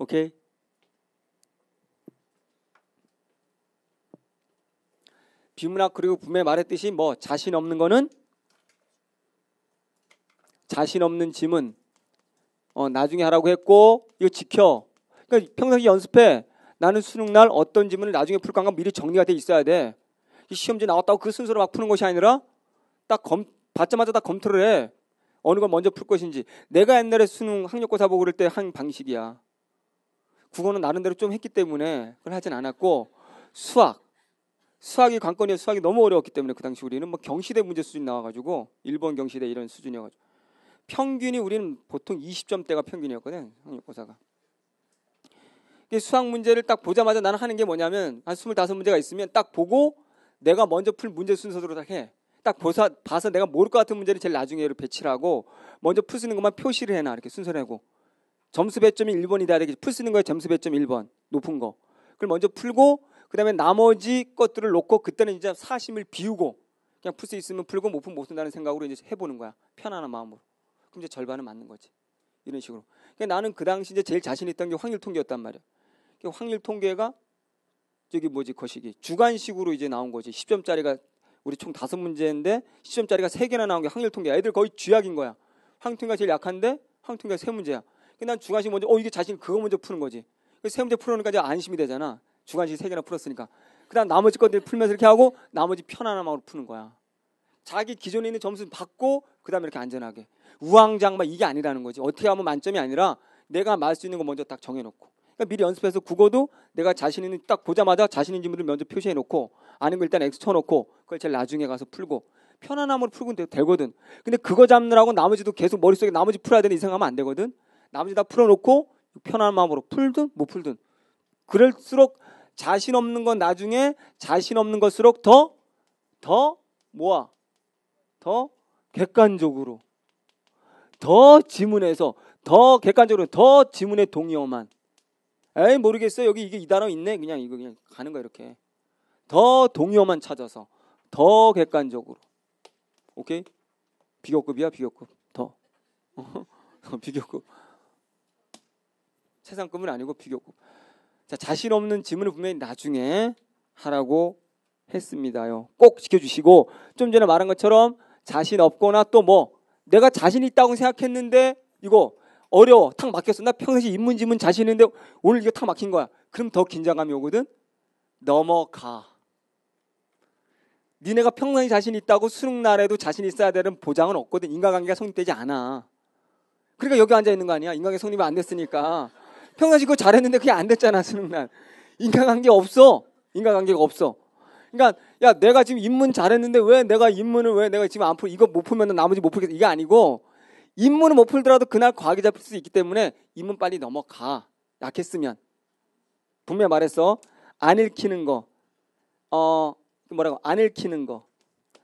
오케이. 비문학 그리고 붐에 말했듯이 뭐 자신 없는 거는 자신 없는 짐은 어, 나중에 하라고 했고 이거 지켜. 그러니까 평상시 연습해. 나는 수능 날 어떤 질문을 나중에 풀 건가 미리 정리가 돼 있어야 돼. 이 시험지 나왔다고 그 순서로 막 푸는 것이 아니라 딱 검, 받자마자 다 검토를 해. 어느 걸 먼저 풀 것인지. 내가 옛날에 수능 학력고사 보고 그럴 때 한 방식이야. 국어는 나름대로 좀 했기 때문에 그걸 하진 않았고 수학 수학이 관건이에 수학이 너무 어려웠기 때문에 그 당시 우리는 뭐 경시대 문제 수준 나와가지고 일본 경시대 이런 수준이어가지고 평균이 우리는 보통 20점대가 평균이었거든 한국고사가. 수학 문제를 딱 보자마자 나는 하는 게 뭐냐면 한 25문제가 있으면 딱 보고 내가 먼저 풀 문제 순서대로 딱 해. 딱 보사, 봐서 내가 모를 것 같은 문제를 제일 나중에 배치를 하고 먼저 풀 수있는 것만 표시를 해놔 이렇게 순서를 하고 점수 배점이 1번이다 이렇게 풀 수있는 거에 점수 배점 1번 높은 거. 그걸 먼저 풀고 그 다음에 나머지 것들을 놓고 그때는 이제 사심을 비우고 그냥 풀 수 있으면 풀고 못 풀면 못 쓴다는 생각으로 이제 해보는 거야. 편안한 마음으로. 그럼 이제 절반은 맞는 거지. 이런 식으로. 그러니까 나는 그 당시 이제 제일 자신 있던 게 확률 통계였단 말이야. 그러니까 확률 통계가 저기 뭐지 거시기 주관식으로 이제 나온 거지. 10점짜리가 우리 총 다섯 문제인데 10점짜리가 세 개나 나온 게 확률 통계. 애들 거의 쥐약인 거야. 확률 통계가 제일 약한데 확률 통계가 세 문제야. 그러니까 난주관식 먼저 어 이게 자신 그거 먼저 푸는 거지. 그 세 문제 풀어놓으니까 이제 안심이 되잖아. 주관식 세 개나 풀었으니까. 그다음 나머지 것들 풀면서 이렇게 하고 나머지 편안한 마음으로 푸는 거야. 자기 기존에 있는 점수 받고 그다음에 이렇게 안전하게 우왕장막 이게 아니라는 거지. 어떻게 하면 만점이 아니라 내가 말수 있는 거 먼저 딱 정해놓고. 그러니까 미리 연습해서 국어도 내가 자신 있는 딱 보자마자 자신 있는 질문을 먼저 표시해놓고 아는 거 일단 엑스 쳐놓고 그걸 제일 나중에 가서 풀고 편안함으로 풀고 되거든. 근데 그거 잡느라고 나머지도 계속 머릿속에 나머지 풀어야 되는 이상하면 안 되거든. 나머지 다 풀어놓고 편안한 마음으로 풀든 못 풀든 그럴수록 자신 없는 건 나중에 자신 없는 것으로 더, 더 모아. 더 객관적으로. 더 지문에서, 더 객관적으로, 더 지문에 동의어만. 에이, 모르겠어요. 여기 이게 이 단어 있네. 그냥 이거 그냥 가는 거야, 이렇게. 더 동의어만 찾아서. 더 객관적으로. 오케이? 비교급이야, 비교급. 더. 비교급. 세상급은 아니고 비교급. 자, 자신 없는 질문을 분명히 나중에 하라고 했습니다요. 꼭 지켜주시고 좀 전에 말한 것처럼 자신 없거나 또 뭐 내가 자신 있다고 생각했는데 이거 어려워 탁 막혔어 나 평상시 입문질문 자신 있는데 오늘 이거 탁 막힌 거야 그럼 더 긴장감이 오거든 넘어가 니네가 평상시 자신 있다고 수능 날에도 자신 있어야 되는 보장은 없거든 인간관계가 성립되지 않아 그러니까 여기 앉아 있는 거 아니야 인간관계 성립이 안 됐으니까 평상시 그거 잘했는데 그게 안 됐잖아, 수능난. 인간관계 없어. 인간관계가 없어. 그러니까 야 내가 지금 입문 잘했는데 왜 내가 입문을왜 내가 지금 안 풀 이거 못 풀면 나머지 못 풀겠다 이게 아니고 입문을못 풀더라도 그날 과학이 잡힐 수 있기 때문에 입문 빨리 넘어가 약했으면 분명히 말했어 안 읽히는 거어 뭐라고 안 읽히는 거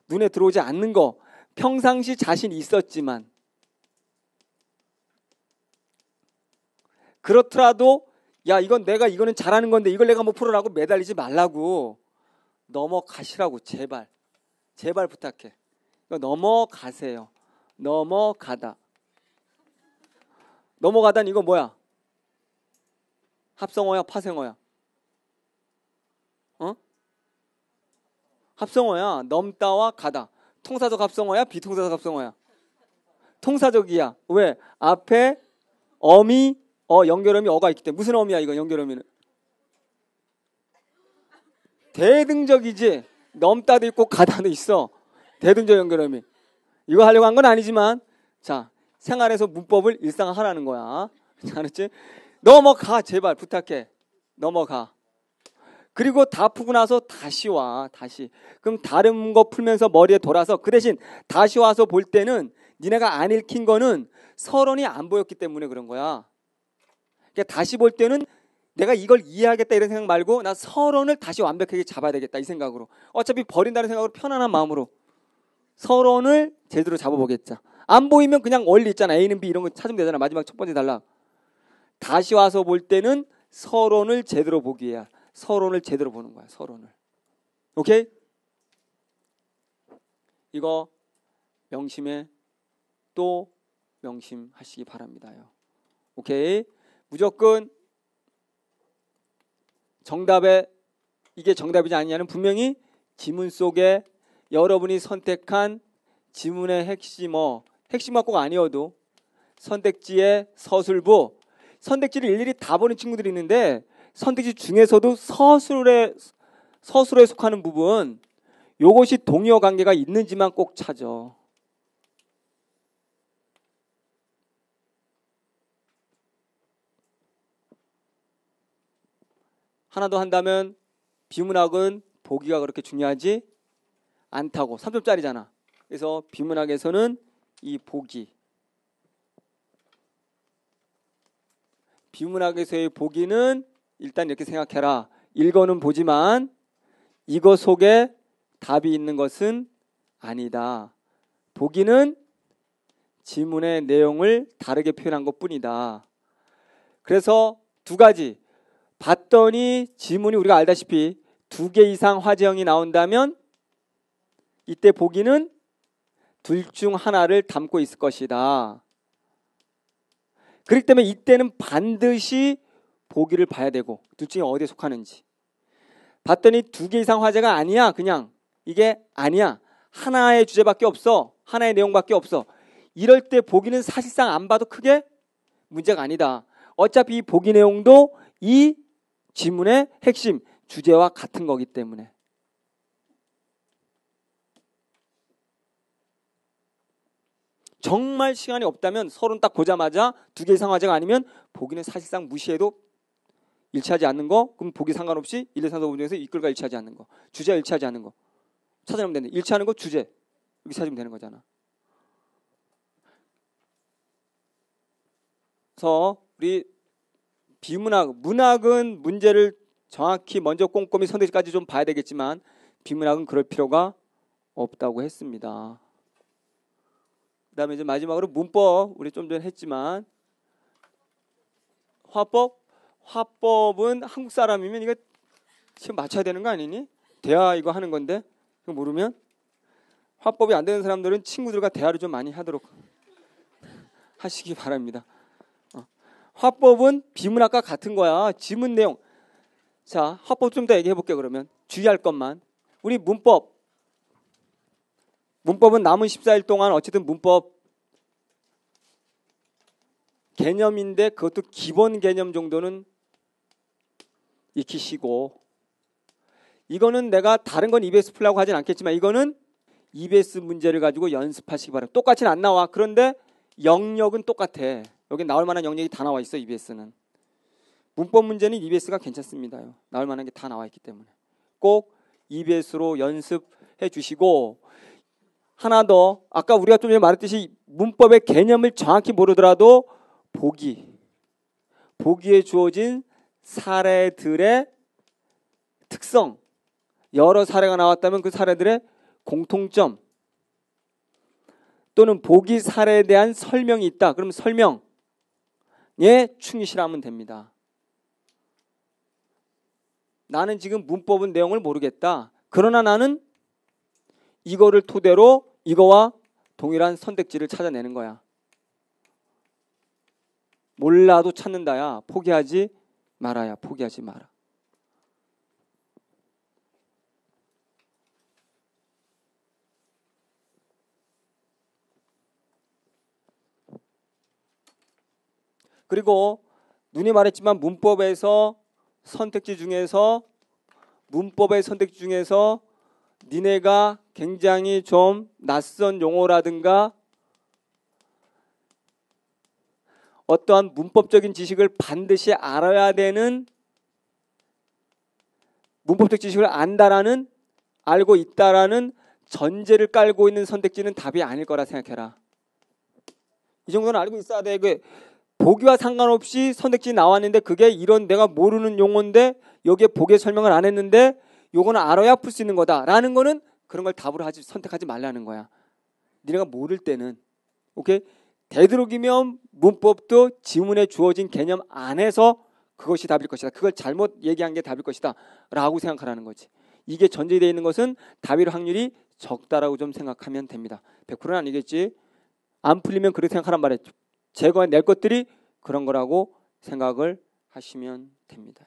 눈에 들어오지 않는 거 평상시 자신 있었지만 그렇더라도 야 이건 내가 이거는 잘하는 건데 이걸 내가 뭐 풀어라고 매달리지 말라고 넘어가시라고 제발 제발 부탁해 넘어가세요 넘어가다 넘어가다는 이거 뭐야 합성어야 파생어야 어 합성어야 넘다와 가다 통사적 합성어야 비통사적 합성어야 통사적이야 왜 앞에 어미 어 연결음이 어가 있기 때문에 무슨 어미야 이거 연결음이는 대등적이지 넘다도 있고 가다도 있어 대등적 연결음이 이거 하려고 한 건 아니지만 자 생활에서 문법을 일상화하라는 거야 알았지 넘어가 제발 부탁해 넘어가 그리고 다 푸고 나서 다시 와 다시 그럼 다른 거 풀면서 머리에 돌아서 그 대신 다시 와서 볼 때는 니네가 안 읽힌 거는 서론이 안 보였기 때문에 그런 거야 그러니까 다시 볼 때는 내가 이걸 이해하겠다 이런 생각 말고 나 서론을 다시 완벽하게 잡아야 되겠다 이 생각으로 어차피 버린다는 생각으로 편안한 마음으로 서론을 제대로 잡아보겠다. 안 보이면 그냥 원리 있잖아. A는 B 이런 거 찾으면 되잖아. 마지막 첫 번째 달라 다시 와서 볼 때는 서론을 제대로 보기야. 해 서론을 제대로 보는 거야. 서론을. 오케이? 이거 명심해또 명심하시기 바랍니다요. 오케이? 무조건 정답에 이게 정답이지 아니냐는 분명히 지문 속에 여러분이 선택한 지문의 핵심어 핵심어 꼭 아니어도 선택지의 서술부 선택지를 일일이 다 보는 친구들이 있는데 선택지 중에서도 서술에 서술에 속하는 부분 요것이 동의어 관계가 있는지만 꼭 찾아. 하나 더 한다면 비문학은 보기가 그렇게 중요하지 않다고 3점짜리잖아. 그래서 비문학에서는 이 보기 비문학에서의 보기는 일단 이렇게 생각해라. 읽어는 보지만 이거 속에 답이 있는 것은 아니다. 보기는 지문의 내용을 다르게 표현한 것 뿐이다. 그래서 두 가지 봤더니 지문이 우리가 알다시피 두 개 이상 화재형이 나온다면 이때 보기는 둘 중 하나를 담고 있을 것이다. 그렇기 때문에 이때는 반드시 보기를 봐야 되고 둘 중에 어디에 속하는지 봤더니 두 개 이상 화제가 아니야 그냥 이게 아니야 하나의 주제밖에 없어 하나의 내용밖에 없어 이럴 때 보기는 사실상 안 봐도 크게 문제가 아니다 어차피 이 보기 내용도 이 지문의 핵심 주제와 같은 거기 때문에 정말 시간이 없다면 서론 딱 보자마자 두개 이상 화제가 아니면 보기는 사실상 무시해도 일치하지 않는 거 그럼 보기 상관없이 1, 2, 3, 4, 5 중에서 이끌과 일치하지 않는 거 주제와 일치하지 않는 거 찾아내면 되는 일치하는 거 주제 여기 찾으면 되는 거잖아 그래서 우리 비문학 문학은 문제를 정확히 먼저 꼼꼼히 선택지까지 좀 봐야 되겠지만 비문학은 그럴 필요가 없다고 했습니다. 그다음에 이제 마지막으로 문법 우리 좀 전에 했지만 화법 화법은 한국 사람이면 이거 지금 맞춰야 되는 거 아니니? 대화 이거 하는 건데 이거 모르면 화법이 안 되는 사람들은 친구들과 대화를 좀 많이 하도록 하시기 바랍니다. 화법은 비문학과 같은 거야. 지문 내용. 자, 화법 좀 더 얘기해 볼게요. 그러면 주의할 것만. 우리 문법. 문법은 남은 14일 동안 어쨌든 문법 개념인데 그것도 기본 개념 정도는 익히시고 이거는 내가 다른 건 EBS 풀라고 하진 않겠지만 이거는 EBS 문제를 가지고 연습하시기 바랍니다. 똑같이는 안 나와. 그런데 영역은 똑같아. 여기 나올 만한 영역이 다 나와 있어 EBS는. 문법 문제는 EBS가 괜찮습니다요. 나올 만한 게 다 나와 있기 때문에 꼭 EBS로 연습해 주시고 하나 더 아까 우리가 좀 전에 말했듯이 문법의 개념을 정확히 모르더라도 보기 보기에 주어진 사례들의 특성 여러 사례가 나왔다면 그 사례들의 공통점 또는 보기 사례에 대한 설명이 있다. 그럼 설명 예, 충실하면 됩니다. 나는 지금 문법은 내용을 모르겠다. 그러나 나는 이거를 토대로 이거와 동일한 선택지를 찾아내는 거야. 몰라도 찾는다야. 포기하지 말아야. 포기하지 마라. 그리고 눈이 말했지만 문법에서 선택지 중에서 문법의 선택지 중에서 니네가 굉장히 좀 낯선 용어라든가 어떠한 문법적인 지식을 반드시 알아야 되는 문법적 지식을 안다라는 알고 있다라는 전제를 깔고 있는 선택지는 답이 아닐 거라 생각해라. 이 정도는 알고 있어야 돼. 그 보기와 상관없이 선택지 나왔는데 그게 이런 내가 모르는 용어인데 여기에 보기의 설명을 안 했는데 요거는 알아야 풀 수 있는 거다라는 거는 그런 걸 답으로 하지 선택하지 말라는 거야. 니네가 모를 때는 오케이 되도록이면 문법도 지문에 주어진 개념 안에서 그것이 답일 것이다. 그걸 잘못 얘기한 게 답일 것이다라고 생각하라는 거지. 이게 전제되어 있는 것은 답일 확률이 적다라고 좀 생각하면 됩니다. 100%는 아니겠지. 안 풀리면 그렇게 생각하란 말이죠. 제거해낼 것들이 그런 거라고 생각을 하시면 됩니다.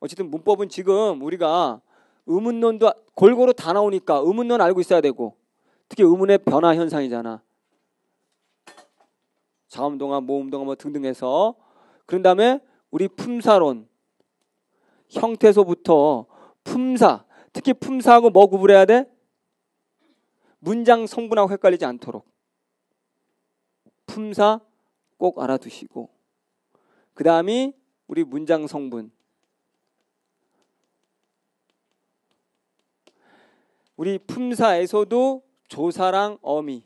어쨌든 문법은 지금 우리가 의문론도 골고루 다 나오니까 의문론 알고 있어야 되고 특히 의문의 변화 현상이잖아. 자음동화, 모음동화 뭐 등등 해서 그런 다음에 우리 품사론 형태소부터 품사 특히 품사하고 뭐 구분해야 돼? 문장 성분하고 헷갈리지 않도록 품사 꼭 알아두시고 그 다음이 우리 문장 성분 우리 품사에서도 조사랑 어미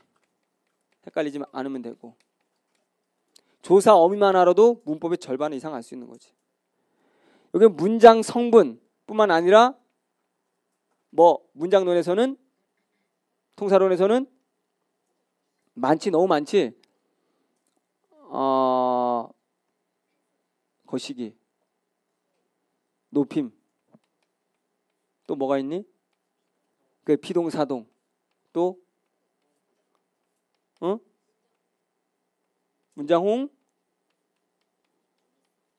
헷갈리지 않으면 되고 조사 어미만 알아도 문법의 절반 이상 알 수 있는 거지. 여기 문장 성분뿐만 아니라 뭐 문장론에서는 통사론에서는 많지 너무 많지 어, 거시기, 높임, 또 뭐가 있니? 그 피동사동, 또 어? 문장홍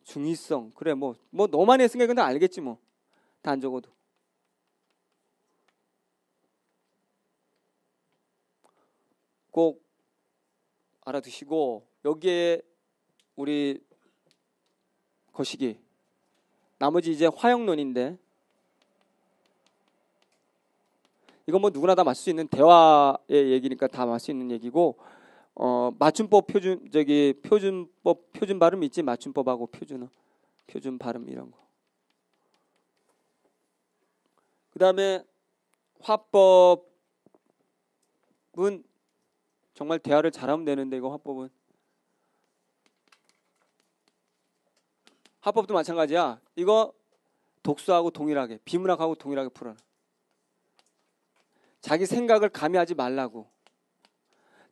중의성 그래 뭐뭐 뭐 너만 했으니까 이건 알겠지 뭐단 적어도 꼭 알아두시고 여기에 우리 거시기 나머지 이제 화영론인데 이건 뭐 누구나 다 맞을 수 있는 대화의 얘기니까 다 맞을 수 있는 얘기고 어 맞춤법 표준 저기 표준법 표준 발음 있지 맞춤법하고 표준어 표준 발음 이런 거 그다음에 화법은 정말 대화를 잘하면 되는데 이거 화법은 합법도 마찬가지야. 이거 독서하고 동일하게 비문학하고 동일하게 풀어라. 자기 생각을 가미하지 말라고.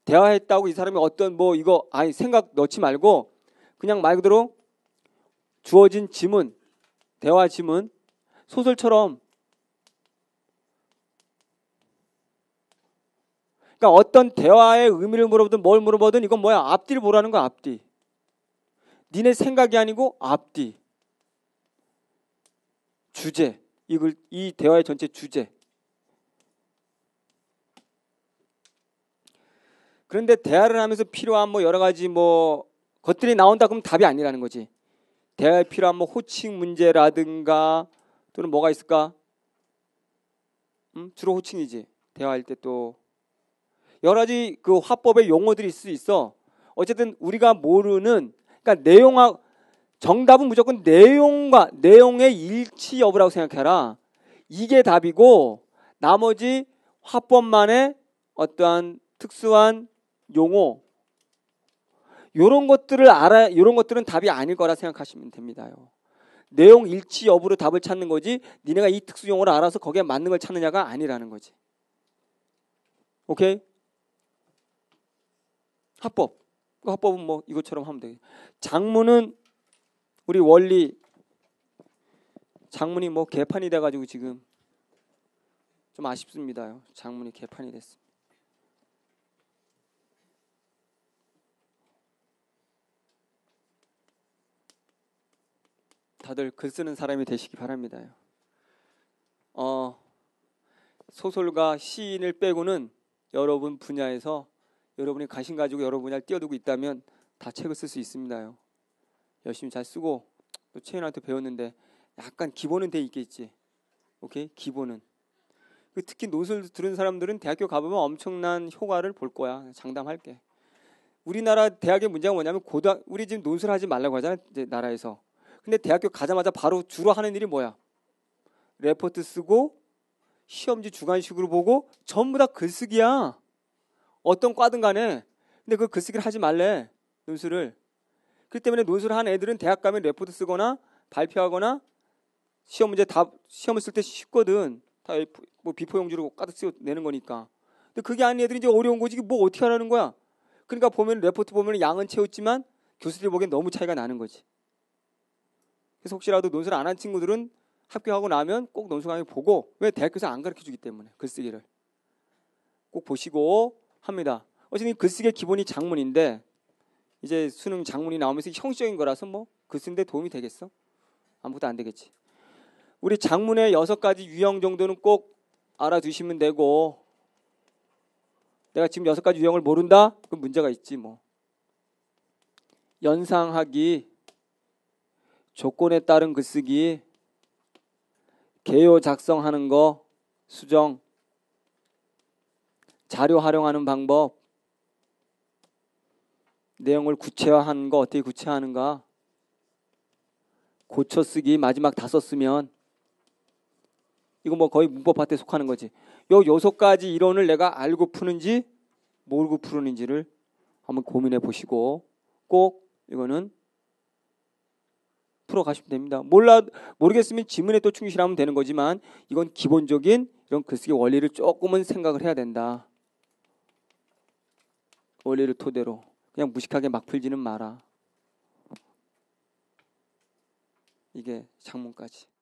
대화했다고 이 사람이 어떤 뭐 이거 아니 생각 넣지 말고 그냥 말 그대로 주어진 지문, 대화 지문, 소설처럼 그러니까 어떤 대화의 의미를 물어보든 뭘 물어보든 이건 뭐야? 앞뒤를 보라는 거야, 앞뒤. 니네 생각이 아니고 앞뒤 주제 이걸 이 대화의 전체 주제 그런데 대화를 하면서 필요한 뭐 여러 가지 뭐 것들이 나온다 그러면 답이 아니라는 거지 대화에 필요한 뭐 호칭 문제라든가 또는 뭐가 있을까 음? 주로 호칭이지 대화할 때 또 여러 가지 그 화법의 용어들이 있을 수 있어 어쨌든 우리가 모르는 그러니까 내용하 정답은 무조건 내용과 내용의 일치 여부라고 생각해라. 이게 답이고 나머지 화법만의 어떠한 특수한 용어 요런 것들을 알아 요런 것들은 답이 아닐 거라 생각하시면 됩니다요. 내용 일치 여부로 답을 찾는 거지 니네가 이 특수 용어를 알아서 거기에 맞는 걸 찾느냐가 아니라는 거지. 오케이? 합법. 화법은 뭐 이것처럼 하면 되겠 장문은 우리 원리 장문이 뭐 개판이 돼가지고 지금 좀 아쉽습니다요. 장문이 개판이 됐습니다. 다들 글 쓰는 사람이 되시기 바랍니다요. 어, 소설가 시인을 빼고는 여러분 분야에서 여러분이 관심 가지고 여러 분야를 뛰어들고 있다면 다 책을 쓸 수 있습니다요. 열심히 잘 쓰고 또 채연한테 배웠는데 약간 기본은 돼 있겠지. 오케이 기본은. 그 특히 논술 들은 사람들은 대학교 가보면 엄청난 효과를 볼 거야. 장담할게. 우리나라 대학의 문제가 뭐냐면 고등 우리 지금 논술 하지 말라고 하잖아 이제 나라에서. 근데 대학교 가자마자 바로 주로 하는 일이 뭐야? 레포트 쓰고 시험지 주관식으로 보고 전부 다 글쓰기야. 어떤 과든 간에 근데 그 글쓰기를 하지 말래 논술을 그 때문에 논술을 한 애들은 대학 가면 레포트 쓰거나 발표하거나 시험 문제 답 시험을 쓸 때 쉽거든 다 뭐 비포용지로 까득 쓰고 내는 거니까 근데 그게 아닌 애들이 이제 어려운 거지 뭐 어떻게 하라는 거야 그러니까 보면 레포트 보면 양은 채웠지만 교수들이 보기엔 너무 차이가 나는 거지 그래서 혹시라도 논술 안 한 친구들은 합격하고 나면 꼭 논술 강의 보고 왜 대학교에서 안 가르쳐 주기 때문에 글쓰기를 꼭 보시고 합니다. 어쨌든 글쓰기의 그 기본이 작문인데 이제 수능 작문이 나오면서 형식적인 거라서 뭐 글쓰는데 그 도움이 되겠어? 아무것도 안 되겠지. 우리 작문의 여섯 가지 유형 정도는 꼭 알아두시면 되고 내가 지금 여섯 가지 유형을 모른다? 그럼 문제가 있지 뭐. 연상하기, 조건에 따른 글쓰기, 그 개요 작성하는 거, 수정, 자료 활용하는 방법, 내용을 구체화하는 거 어떻게 구체화하는가, 고쳐 쓰기 마지막 다 썼으면 이거 뭐 거의 문법밭에 속하는 거지. 요 여섯 가지 이론을 내가 알고 푸는지 모르고 푸는지를 한번 고민해 보시고 꼭 이거는 풀어 가시면 됩니다. 몰라 모르겠으면 지문에 또 충실하면 되는 거지만 이건 기본적인 이런 글쓰기 원리를 조금은 생각을 해야 된다. 원리를 토대로 그냥 무식하게 막 풀지는 마라. 이게 장문까지.